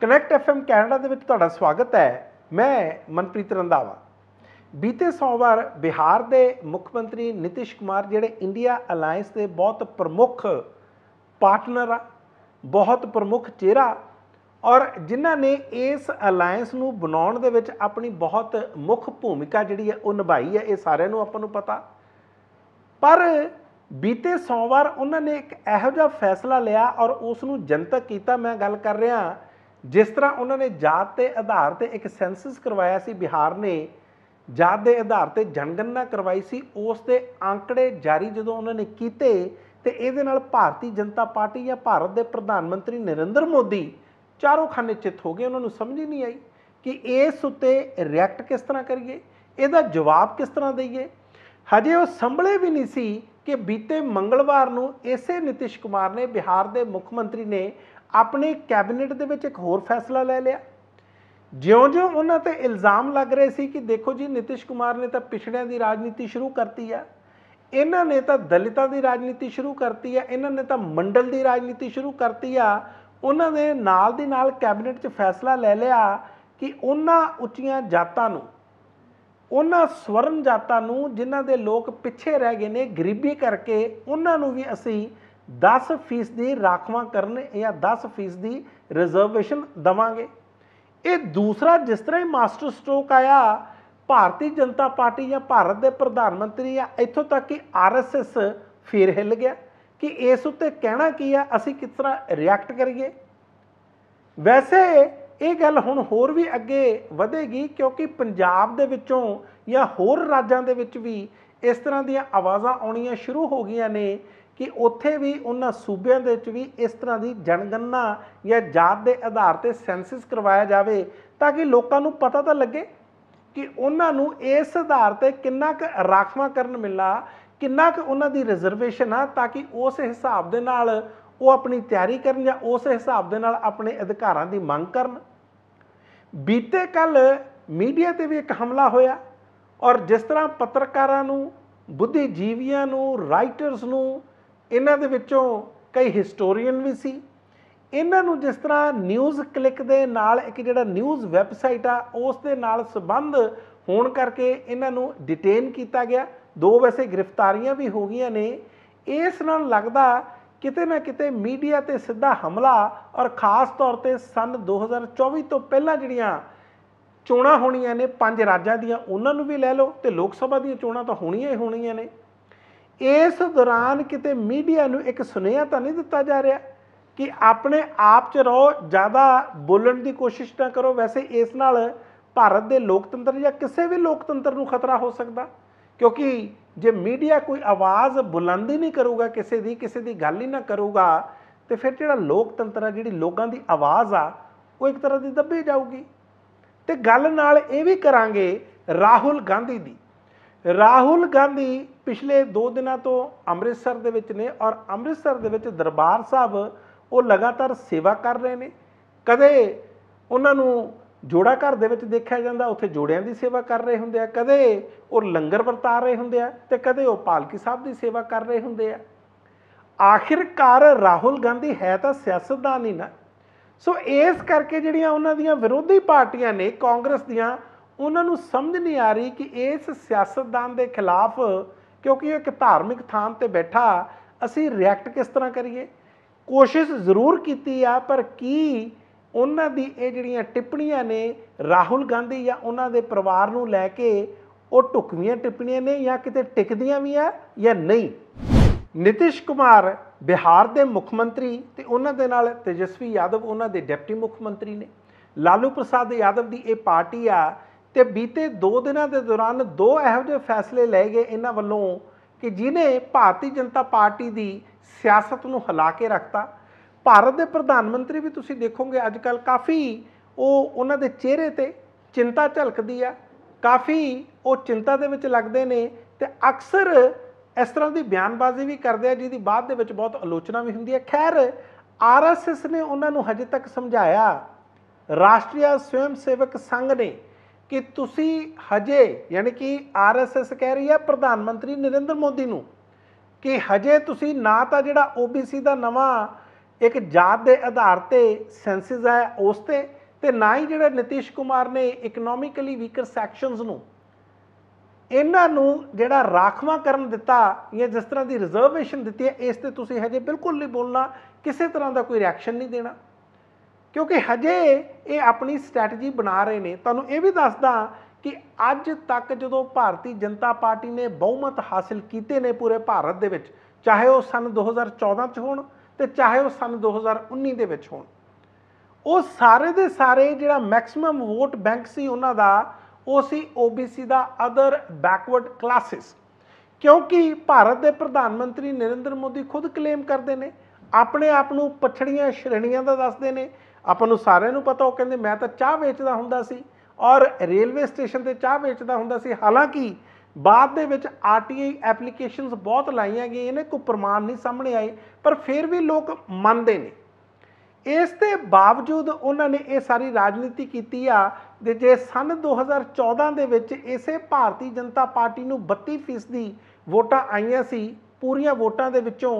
connect FM Canada ਦੇ ਵਿੱਚ ਤੁਹਾਡਾ ਸਵਾਗਤ ਹੈ ਮੈਂ ਮਨਪ੍ਰੀਤ ਰੰਦਾਵਾ ਬੀਤੇ ਸੋਮਵਾਰ ਬਿਹਾਰ ਦੇ ਮੁੱਖ ਮੰਤਰੀ ਨਿਤਿਸ਼ ਕੁਮਾਰ ਜਿਹੜੇ ਇੰਡੀਆ ਅਲਾਈਅੰਸ ਦੇ ਬਹੁਤ ਪ੍ਰਮੁੱਖ ਪਾਰਟਨਰ ਆ ਬਹੁਤ ਪ੍ਰਮੁੱਖ ਚਿਹਰਾ ਔਰ ਜਿਨ੍ਹਾਂ ਨੇ ਇਸ ਅਲਾਈਅੰਸ ਨੂੰ ਬਣਾਉਣ ਦੇ ਵਿੱਚ ਆਪਣੀ ਬਹੁਤ ਮੁੱਖ ਭੂਮਿਕਾ ਜਿਹੜੀ ਹੈ ਉਹ ਨਿਭਾਈ ਹੈ ਇਹ ਸਾਰਿਆਂ ਨੂੰ ਆਪਾਂ ਨੂੰ ਪਤਾ ਪਰ ਬੀਤੇ ਸੋਮਵਾਰ ਉਹਨਾਂ ਨੇ ਇੱਕ ਇਹੋ ਜਿਹਾ ਫੈਸਲਾ ਲਿਆ ਔਰ ਉਸ ਨੂੰ ਜਨਤਕ ਕੀਤਾ ਮੈਂ ਗੱਲ ਕਰ ਰਿਹਾ ਜਿਸ ਤਰ੍ਹਾਂ ਉਹਨਾਂ ਨੇ ਜਾਤ ਦੇ ਆਧਾਰ ਤੇ ਇੱਕ ਸੈਂਸਸ ਕਰਵਾਇਆ ਸੀ ਬਿਹਾਰ ਨੇ ਜਾਤ ਦੇ ਆਧਾਰ ਤੇ ਜਨਗਣਨਾ ਕਰਵਾਈ ਸੀ ਉਸ ਦੇ ਅੰਕੜੇ ਜਾਰੀ ਜਦੋਂ ਉਹਨਾਂ ਨੇ ਕੀਤੇ ਤੇ ਇਹਦੇ ਨਾਲ ਭਾਰਤੀ ਜਨਤਾ ਪਾਰਟੀ ਜਾਂ ਭਾਰਤ ਦੇ ਪ੍ਰਧਾਨ ਮੰਤਰੀ ਨਰਿੰਦਰ ਮੋਦੀ ਚਾਰੋਂ ਖਾਨੇ ਚਿੱਤ ਹੋ ਗਏ ਉਹਨਾਂ ਨੂੰ ਸਮਝ ਹੀ ਨਹੀਂ ਆਈ ਕਿ ਇਸ ਉੱਤੇ ਰਿਐਕਟ ਕਿਸ ਤਰ੍ਹਾਂ ਕਰੀਏ ਇਹਦਾ ਜਵਾਬ ਕਿਸ ਤਰ੍ਹਾਂ ਦਈਏ ਹਜੇ ਉਹ ਸੰਭਲੇ ਵੀ ਨਹੀਂ ਸੀ ਕਿ ਬੀਤੇ ਮੰਗਲਵਾਰ ਨੂੰ ਇਸੇ ਨਿਤਿਸ਼ ਕੁਮਾਰ ਨੇ ਬਿਹਾਰ ਦੇ ਮੁੱਖ ਮੰਤਰੀ ਨੇ ਆਪਣੇ ਕੈਬਨਿਟ ਦੇ ਵਿੱਚ ਇੱਕ ਹੋਰ ਫੈਸਲਾ ਲੈ ਲਿਆ ਜਿਉਂ-ਜਿਉਂ ਉਹਨਾਂ ਤੇ ਇਲਜ਼ਾਮ ਲੱਗ ਰਹੇ ਸੀ ਕਿ ਦੇਖੋ ਜੀ ਨਿਤਿਸ਼ ਕੁਮਾਰ ਨੇ ਤਾਂ ਪਿਛੜਿਆਂ ਦੀ ਰਾਜਨੀਤੀ ਸ਼ੁਰੂ ਕਰਤੀ ਆ ਇਹਨਾਂ ਨੇ ਤਾਂ ਦਲਿਤਾਂ ਦੀ ਰਾਜਨੀਤੀ ਸ਼ੁਰੂ ਕਰਤੀ ਆ ਇਹਨਾਂ ਨੇ ਤਾਂ ਮੰਡਲ ਦੀ ਰਾਜਨੀਤੀ ਸ਼ੁਰੂ ਕਰਤੀ ਆ ਉਹਨਾਂ ਦੇ ਨਾਲ ਦੀ ਨਾਲ ਕੈਬਨਿਟ 'ਚ ਫੈਸਲਾ ਲੈ ਲਿਆ ਕਿ ਉਹਨਾਂ ਉੱਚੀਆਂ ਜਾਤਾਂ ਨੂੰ ਉਹਨਾਂ ਸਵਰਨ ਜਾਤਾਂ ਨੂੰ ਜਿਨ੍ਹਾਂ ਦੇ ਲੋਕ ਪਿੱਛੇ ਰਹਿ ਗਏ ਨੇ ਗਰੀਬੀ ਕਰਕੇ ਉਹਨਾਂ ਨੂੰ ਵੀ ਅਸੀਂ 10% ਦੀ ਰਾਖਵਾਂ ਕਰਨ ਜਾਂ 10% ਦੀ ਰਿਜ਼ਰਵੇਸ਼ਨ ਦਵਾਂਗੇ ਇਹ ਦੂਸਰਾ ਜਿਸ ਤਰ੍ਹਾਂ ਹੀ ਮਾਸਟਰ ਸਟ੍ਰੋਕ ਆਇਆ ਭਾਰਤੀ ਜਨਤਾ ਪਾਰਟੀ ਜਾਂ ਭਾਰਤ ਦੇ ਪ੍ਰਧਾਨ ਮੰਤਰੀ ਜਾਂ ਇੱਥੋਂ ਤੱਕ ਕਿ ਆਰਐਸਐਸ ਫੇਰ ਹਿੱਲ ਗਿਆ ਕਿ ਇਸ ਉੱਤੇ ਕਹਿਣਾ ਕੀ ਆ ਅਸੀਂ ਕਿਸ ਤਰ੍ਹਾਂ ਰਿਐਕਟ ਕਰੀਏ ਵੈਸੇ ਇਹ ਗੱਲ ਹੁਣ ਹੋਰ ਵੀ ਅੱਗੇ ਵਧੇਗੀ ਕਿਉਂਕਿ ਪੰਜਾਬ ਦੇ ਵਿੱਚੋਂ ਜਾਂ ਹੋਰ ਰਾਜਾਂ ਦੇ ਵਿੱਚ ਵੀ ਇਸ ਤਰ੍ਹਾਂ ਦੀਆਂ ਆਵਾਜ਼ਾਂ ਆਉਣੀਆਂ ਸ਼ੁਰੂ ਹੋ ਗਈਆਂ ਨੇ ਕਿ ਉੱਥੇ ਵੀ ਉਹਨਾਂ ਸੂਬਿਆਂ ਦੇ ਵਿੱਚ ਵੀ ਇਸ ਤਰ੍ਹਾਂ ਦੀ ਜਨਗਣਨਾ ਜਾਂ ਜਾਤ ਦੇ ਆਧਾਰ ਤੇ ਸੈਂਸਸ ਕਰਵਾਇਆ ਜਾਵੇ ਤਾਂ ਕਿ ਲੋਕਾਂ ਨੂੰ ਪਤਾ ਤਾਂ ਲੱਗੇ ਕਿ ਉਹਨਾਂ ਨੂੰ ਇਸ ਆਧਾਰ ਤੇ ਕਿੰਨਾ ਕੁ ਰਾਖਵਾਂਕਰਨ ਮਿਲਾ ਕਿੰਨਾ ਕੁ ਉਹਨਾਂ ਦੀ ਰਿਜ਼ਰਵੇਸ਼ਨ ਆ ਤਾਂ ਕਿ ਉਸ ਹਿਸਾਬ ਦੇ ਨਾਲ ਉਹ ਆਪਣੀ ਤਿਆਰੀ ਕਰਨ ਜਾਂ ਉਸ ਹਿਸਾਬ ਦੇ ਨਾਲ ਆਪਣੇ ਅਧਿਕਾਰਾਂ ਦੀ ਮੰਗ ਕਰਨ ਬੀਤੇ ਕੱਲ ਮੀਡੀਆ ਤੇ ਵੀ ਇੱਕ ਹਮਲਾ ਹੋਇਆ ਔਰ ਜਿਸ ਤਰ੍ਹਾਂ ਪੱਤਰਕਾਰਾਂ ਨੂੰ ਬੁੱਧੀਜੀਵੀਆਂ ਨੂੰ ਰਾਈਟਰਸ ਨੂੰ ਇਹਨਾਂ ਦੇ ਵਿੱਚੋਂ ਕਈ ਹਿਸਟੋਰੀਅਨ ਵੀ ਸੀ ਇਹਨਾਂ ਨੂੰ ਜਿਸ ਤਰ੍ਹਾਂ ਨਿਊਜ਼ ਕਲਿੱਕ ਦੇ ਨਾਲ ਇੱਕ ਜਿਹੜਾ ਨਿਊਜ਼ ਵੈਬਸਾਈਟ ਆ ਉਸ ਦੇ ਨਾਲ ਸੰਬੰਧ ਹੋਣ ਕਰਕੇ ਇਹਨਾਂ ਨੂੰ ਡਿਟੇਨ ਕੀਤਾ ਗਿਆ ਦੋ ਵੈਸੇ ਗ੍ਰਿਫਤਾਰੀਆਂ ਵੀ ਹੋ ਗਈਆਂ ਨੇ ਇਸ ਨਾਲ ਲੱਗਦਾ ਕਿਤੇ ਨਾ ਕਿਤੇ ਮੀਡੀਆ ਤੇ ਸਿੱਧਾ ਹਮਲਾ ਔਰ ਖਾਸ ਤੌਰ ਤੇ ਸਨ 2024 ਤੋਂ ਪਹਿਲਾਂ ਜਿਹੜੀਆਂ ਚੋਣਾਂ ਹੋਣੀਆਂ ਨੇ ਪੰਜ ਰਾਜਾਂ ਦੀਆਂ ਉਹਨਾਂ ਨੂੰ ਵੀ ਲੈ ਲਓ ਤੇ ਲੋਕ ਸਭਾ ਦੀਆਂ ਚੋਣਾਂ ਤਾਂ ਹੋਣੀਆਂ ਹੀ ਹੋਣੀਆਂ ਨੇ ਇਸ ਦੌਰਾਨ ਕਿਤੇ ਮੀਡੀਆ ਨੂੰ ਇੱਕ ਸੁਨੇਹਾ ਤਾਂ ਨਹੀਂ ਦਿੱਤਾ ਜਾ ਰਿਹਾ ਕਿ ਆਪਣੇ ਆਪ 'ਚ ਰਹੋ ਜ਼ਿਆਦਾ ਬੋਲਣ ਦੀ ਕੋਸ਼ਿਸ਼ ਨਾ ਕਰੋ ਵੈਸੇ ਇਸ ਨਾਲ ਭਾਰਤ ਦੇ ਲੋਕਤੰਤਰ ਜਾਂ ਕਿਸੇ ਵੀ ਲੋਕਤੰਤਰ ਨੂੰ ਖਤਰਾ ਹੋ ਸਕਦਾ ਕਿਉਂਕਿ ਜੇ ਮੀਡੀਆ ਕੋਈ ਆਵਾਜ਼ ਬੁਲੰਦ ਹੀ ਨਹੀਂ ਕਰੂਗਾ ਕਿਸੇ ਦੀ ਕਿਸੇ ਦੀ ਗੱਲ ਹੀ ਨਾ ਕਰੂਗਾ ਤੇ ਫਿਰ ਜਿਹੜਾ ਲੋਕਤੰਤਰ ਆ ਜਿਹੜੀ ਲੋਕਾਂ ਦੀ ਆਵਾਜ਼ ਆ ਉਹ ਇੱਕ ਤਰ੍ਹਾਂ ਦੀ ਦੱਬੀ ਜਾਊਗੀ ਤੇ ਗੱਲ ਨਾਲ ਇਹ ਵੀ ਕਰਾਂਗੇ ਰਾਹੁਲ ਗਾਂਧੀ ਦੀ ਰਾਹੁਲ ਗਾਂਧੀ ਪਿਛਲੇ 2 ਦਿਨਾਂ ਤੋਂ ਅੰਮ੍ਰਿਤਸਰ ਦੇ ਵਿੱਚ ਨੇ ਔਰ ਅੰਮ੍ਰਿਤਸਰ ਦੇ ਵਿੱਚ ਦਰਬਾਰ ਸਾਹਿਬ ਉਹ ਲਗਾਤਾਰ ਸੇਵਾ ਕਰ ਰਹੇ ਨੇ ਕਦੇ ਉਹਨਾਂ ਨੂੰ ਜੋੜਾ ਘਰ ਦੇ ਵਿੱਚ ਦੇਖਿਆ ਜਾਂਦਾ ਉੱਥੇ ਜੋੜਿਆਂ ਦੀ ਸੇਵਾ ਕਰ ਰਹੇ ਹੁੰਦੇ ਆ ਕਦੇ ਉਹ ਲੰਗਰ ਵਰਤਾ ਰਹੇ ਹੁੰਦੇ ਆ ਤੇ ਕਦੇ ਉਹ ਪਾਲਕੀ ਸਾਹਿਬ ਦੀ ਸੇਵਾ ਕਰ ਰਹੇ ਹੁੰਦੇ ਆ ਆਖਿਰਕਾਰ ਰਾਹੁਲ ਗਾਂਧੀ ਹੈ ਤਾਂ ਸਿਆਸਤਦਾਨ ਹੀ ਨਾ ਸੋ ਇਸ ਕਰਕੇ ਜਿਹੜੀਆਂ ਉਹਨਾਂ ਦੀਆਂ ਵਿਰੋਧੀ ਪਾਰਟੀਆਂ ਨੇ ਕਾਂਗਰਸ ਦੀਆਂ ਉਹਨਾਂ ਨੂੰ ਸਮਝ ਨਹੀਂ ਆ ਰਹੀ ਕਿ ਇਸ ਸਿਆਸਤਦਾਨ ਦੇ ਖਿਲਾਫ ਕਿਉਂਕਿ ਇੱਕ ਧਾਰਮਿਕ ਥਾਂ ਤੇ ਬੈਠਾ ਅਸੀਂ ਰਿਐਕਟ ਕਿਸ ਤਰ੍ਹਾਂ ਕਰੀਏ ਕੋਸ਼ਿਸ਼ ਜ਼ਰੂਰ ਕੀਤੀ ਆ ਪਰ ਕੀ ਉਹਨਾਂ ਦੀ ਇਹ ਜਿਹੜੀਆਂ ਟਿੱਪਣੀਆਂ ਨੇ ਰਾਹੁਲ ਗਾਂਧੀ ਜਾਂ ਉਹਨਾਂ ਦੇ ਪਰਿਵਾਰ ਨੂੰ ਲੈ ਕੇ ਉਹ ਟੁਕਵੀਆਂ ਟਿੱਪਣੀਆਂ ਨੇ ਜਾਂ ਕਿਤੇ ਟਿਕਦੀਆਂ ਵੀ ਆ ਜਾਂ ਨਹੀਂ ਨਿਤਿਸ਼ ਕੁਮਾਰ ਬਿਹਾਰ ਦੇ ਮੁੱਖ ਮੰਤਰੀ ਤੇ ਉਹਨਾਂ ਦੇ ਨਾਲ ਤੇਜਸਵੀ ਯਾਦਵ ਉਹਨਾਂ ਦੇ ਡਿਪਟੀ ਮੁੱਖ ਮੰਤਰੀ ਨੇ ਲਾਲੂ ਪ੍ਰਸਾਦ ਯਾਦਵ ਦੀ ਇਹ ਪਾਰਟੀ ਆ ਤੇ ਬੀਤੇ 2 ਦਿਨਾਂ ਦੇ ਦੌਰਾਨ ਦੋ ਇਹੋ ਜਿਹੇ ਫੈਸਲੇ ਲਏ ਗਏ ਇਹਨਾਂ ਵੱਲੋਂ ਕਿ ਜਿਨੇ ਭਾਰਤੀ ਜਨਤਾ ਪਾਰਟੀ ਦੀ ਸਿਆਸਤ ਨੂੰ ਹਿਲਾ ਕੇ ਰੱਖਤਾ ਭਾਰਤ ਦੇ ਪ੍ਰਧਾਨ ਮੰਤਰੀ ਵੀ ਤੁਸੀਂ ਦੇਖੋਗੇ ਅੱਜ ਕੱਲ ਕਾਫੀ ਉਹ ਉਹਨਾਂ ਦੇ ਚਿਹਰੇ ਤੇ ਚਿੰਤਾ ਝਲਕਦੀ ਆ ਕਾਫੀ ਉਹ ਚਿੰਤਾ ਦੇ ਵਿੱਚ ਲੱਗਦੇ ਨੇ ਤੇ ਅਕਸਰ ਇਸ ਤਰ੍ਹਾਂ ਦੀ ਬਿਆਨਬਾਜ਼ੀ ਵੀ ਕਰਦੇ ਆ ਜਿਹਦੀ ਬਾਅਦ ਦੇ ਵਿੱਚ ਬਹੁਤ ਆਲੋਚਨਾ ਵੀ ਹੁੰਦੀ ਹੈ ਖੈਰ ਆਰਐਸਐਸ ਨੇ ਉਹਨਾਂ ਨੂੰ ਹਜੇ ਤੱਕ ਸਮਝਾਇਆ ਰਾਸ਼ਟਰੀ ਸਵੈਮ ਸੇਵਕ ਸੰਘ ਨੇ ਕਿ ਤੁਸੀਂ ਹਜੇ ਯਾਨੀ ਕਿ ਆਰਐਸਐਸ ਕਹਿ ਰਹੀ ਹੈ ਪ੍ਰਧਾਨ ਮੰਤਰੀ ਨਰਿੰਦਰ ਮੋਦੀ ਨੂੰ ਕਿ ਹਜੇ ਤੁਸੀਂ ਨਾ ਤਾਂ ਜਿਹੜਾ ਓਬੀਸੀ ਦਾ ਨਵਾਂ ਇੱਕ ਜਾਤ ਦੇ ਆਧਾਰ ਤੇ ਸੈਂਸਸ ਹੈ ਉਸ ਤੇ ਤੇ ਨਾ ਹੀ ਜਿਹੜਾ ਨਿਤਿਸ਼ ਕੁਮਾਰ ਨੇ ਇਕਨੋਮਿਕਲੀ ਵੀਕਰ ਸੈਕਸ਼ਨਸ ਨੂੰ ਇਹਨਾਂ ਨੂੰ ਜਿਹੜਾ ਰਾਖਵਾ ਕਰਨ ਦਿੱਤਾ ਜਾਂ ਜਿਸ ਤਰ੍ਹਾਂ ਦੀ ਰਿਜ਼ਰਵੇਸ਼ਨ ਦਿੱਤੀ ਹੈ ਇਸ ਤੇ ਤੁਸੀਂ ਹਜੇ ਬਿਲਕੁਲ ਨਹੀਂ ਬੋਲਣਾ ਕਿਸੇ ਤਰ੍ਹਾਂ ਦਾ ਕੋਈ ਰਿਐਕਸ਼ਨ ਨਹੀਂ ਦੇਣਾ ਕਿਉਂਕਿ ਹਜੇ ਇਹ ਆਪਣੀ ਸਟ੍ਰੈਟਜੀ ਬਣਾ ਰਹੇ ਨੇ ਤੁਹਾਨੂੰ ਇਹ ਵੀ ਦੱਸਦਾ ਕਿ ਅੱਜ ਤੱਕ ਜਦੋਂ ਭਾਰਤੀ ਜਨਤਾ ਪਾਰਟੀ ਨੇ ਬਹੁਮਤ ਹਾਸਲ ਕੀਤੇ ਨੇ ਪੂਰੇ ਭਾਰਤ ਦੇ ਵਿੱਚ ਚਾਹੇ ਉਹ ਸਨ 2014 ਚ ਹੋਣ ਤੇ ਚਾਹੇ ਉਹ ਸਨ 2019 ਦੇ ਵਿੱਚ ਹੋਣ ਉਹ ਸਾਰੇ ਦੇ ਸਾਰੇ ਜਿਹੜਾ ਮੈਕਸਿਮਮ ਵੋਟ ਬੈਂਕ ਸੀ ਉਹਨਾਂ ਦਾ ਉਹ ਸੀ ਓਬੀਸੀ ਦਾ ਅਦਰ ਬੈਕਵਰਡ ਕਲਾਸਿਸ ਕਿਉਂਕਿ ਭਾਰਤ ਦੇ ਪ੍ਰਧਾਨ ਮੰਤਰੀ ਨਰਿੰਦਰ ਮੋਦੀ ਖੁਦ ਕਲੇਮ ਕਰਦੇ ਨੇ ਆਪਣੇ ਆਪ ਨੂੰ ਪਛੜੀਆਂ ਸ਼੍ਰੇਣੀਆਂ ਦਾ ਦੱਸਦੇ ਨੇ ਆਪਾਂ ਨੂੰ ਸਾਰਿਆਂ ਨੂੰ ਪਤਾ ਉਹ ਕਹਿੰਦੇ ਮੈਂ ਤਾਂ ਚਾਹ ਵੇਚਦਾ ਹੁੰਦਾ ਸੀ ਔਰ ਰੇਲਵੇ ਸਟੇਸ਼ਨ ਤੇ ਚਾਹ ਵੇਚਦਾ ਹੁੰਦਾ ਸੀ ਹਾਲਾਂਕਿ ਬਾਅਦ ਦੇ ਵਿੱਚ ਆਰਟੀਆਈ ਐਪਲੀਕੇਸ਼ਨਸ ਬਹੁਤ ਲਾਈਆਂ ਗਈਆਂ ਨੇ ਕੋਈ ਪ੍ਰਮਾਣ ਨਹੀਂ ਸਾਹਮਣੇ ਆਏ ਪਰ ਫਿਰ ਵੀ ਲੋਕ ਮੰਨਦੇ ਨੇ ਇਸ ਦੇ ਬਾਵਜੂਦ ਉਹਨਾਂ ਨੇ ਇਹ ਸਾਰੀ ਰਾਜਨੀਤੀ ਕੀਤੀ ਆ ਤੇ ਜੇ ਸਨ 2014 ਦੇ ਵਿੱਚ ਇਸੇ ਭਾਰਤੀ ਜਨਤਾ ਪਾਰਟੀ ਨੂੰ 32% ਦੀ ਵੋਟਾਂ ਆਈਆਂ ਸੀ ਪੂਰੀਆਂ ਵੋਟਾਂ ਦੇ ਵਿੱਚੋਂ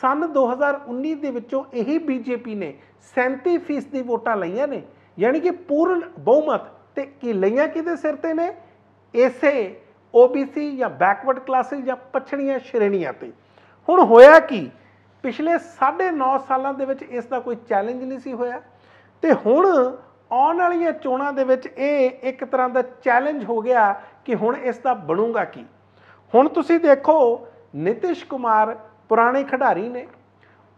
ਸਨ 2019 ਦੇ ਵਿੱਚੋਂ ਇਹੀ ਬੀਜੇਪੀ ਨੇ 37% ਦੀ ਵੋਟਾਂ ਲਈਆਂ ਨੇ ਯਾਨੀ ਕਿ ਪੂਰਨ ਬਹੁਮਤ ਤੇ ਕੀ ਲਈਆਂ ਕਿਹਦੇ ਸਿਰ ਤੇ ਨੇ ਇਸੇ OBC ਜਾਂ ਬੈਕਵਰਡ ਕਲਾਸਿਸ ਜਾਂ ਪਛੜੀਆਂ ਸ਼੍ਰੇਣੀਆਂ ਤੇ ਹੁਣ ਹੋਇਆ ਕੀ ਪਿਛਲੇ 9.5 ਸਾਲਾਂ ਦੇ ਵਿੱਚ ਇਸ ਦਾ ਕੋਈ ਚੈਲੰਜ ਨਹੀਂ ਸੀ ਹੋਇਆ ਤੇ ਹੁਣ ਆਉਣ ਵਾਲੀਆਂ ਚੋਣਾਂ ਦੇ ਵਿੱਚ ਇਹ ਇੱਕ ਤਰ੍ਹਾਂ ਦਾ ਚੈਲੰਜ ਹੋ ਗਿਆ ਕਿ ਹੁਣ ਇਸ ਦਾ ਬਣੂਗਾ ਕੀ ਹੁਣ ਤੁਸੀਂ ਦੇਖੋ ਨਿਤਿਸ਼ ਕੁਮਾਰ ਪੁਰਾਣੇ ਖਿਡਾਰੀ ਨੇ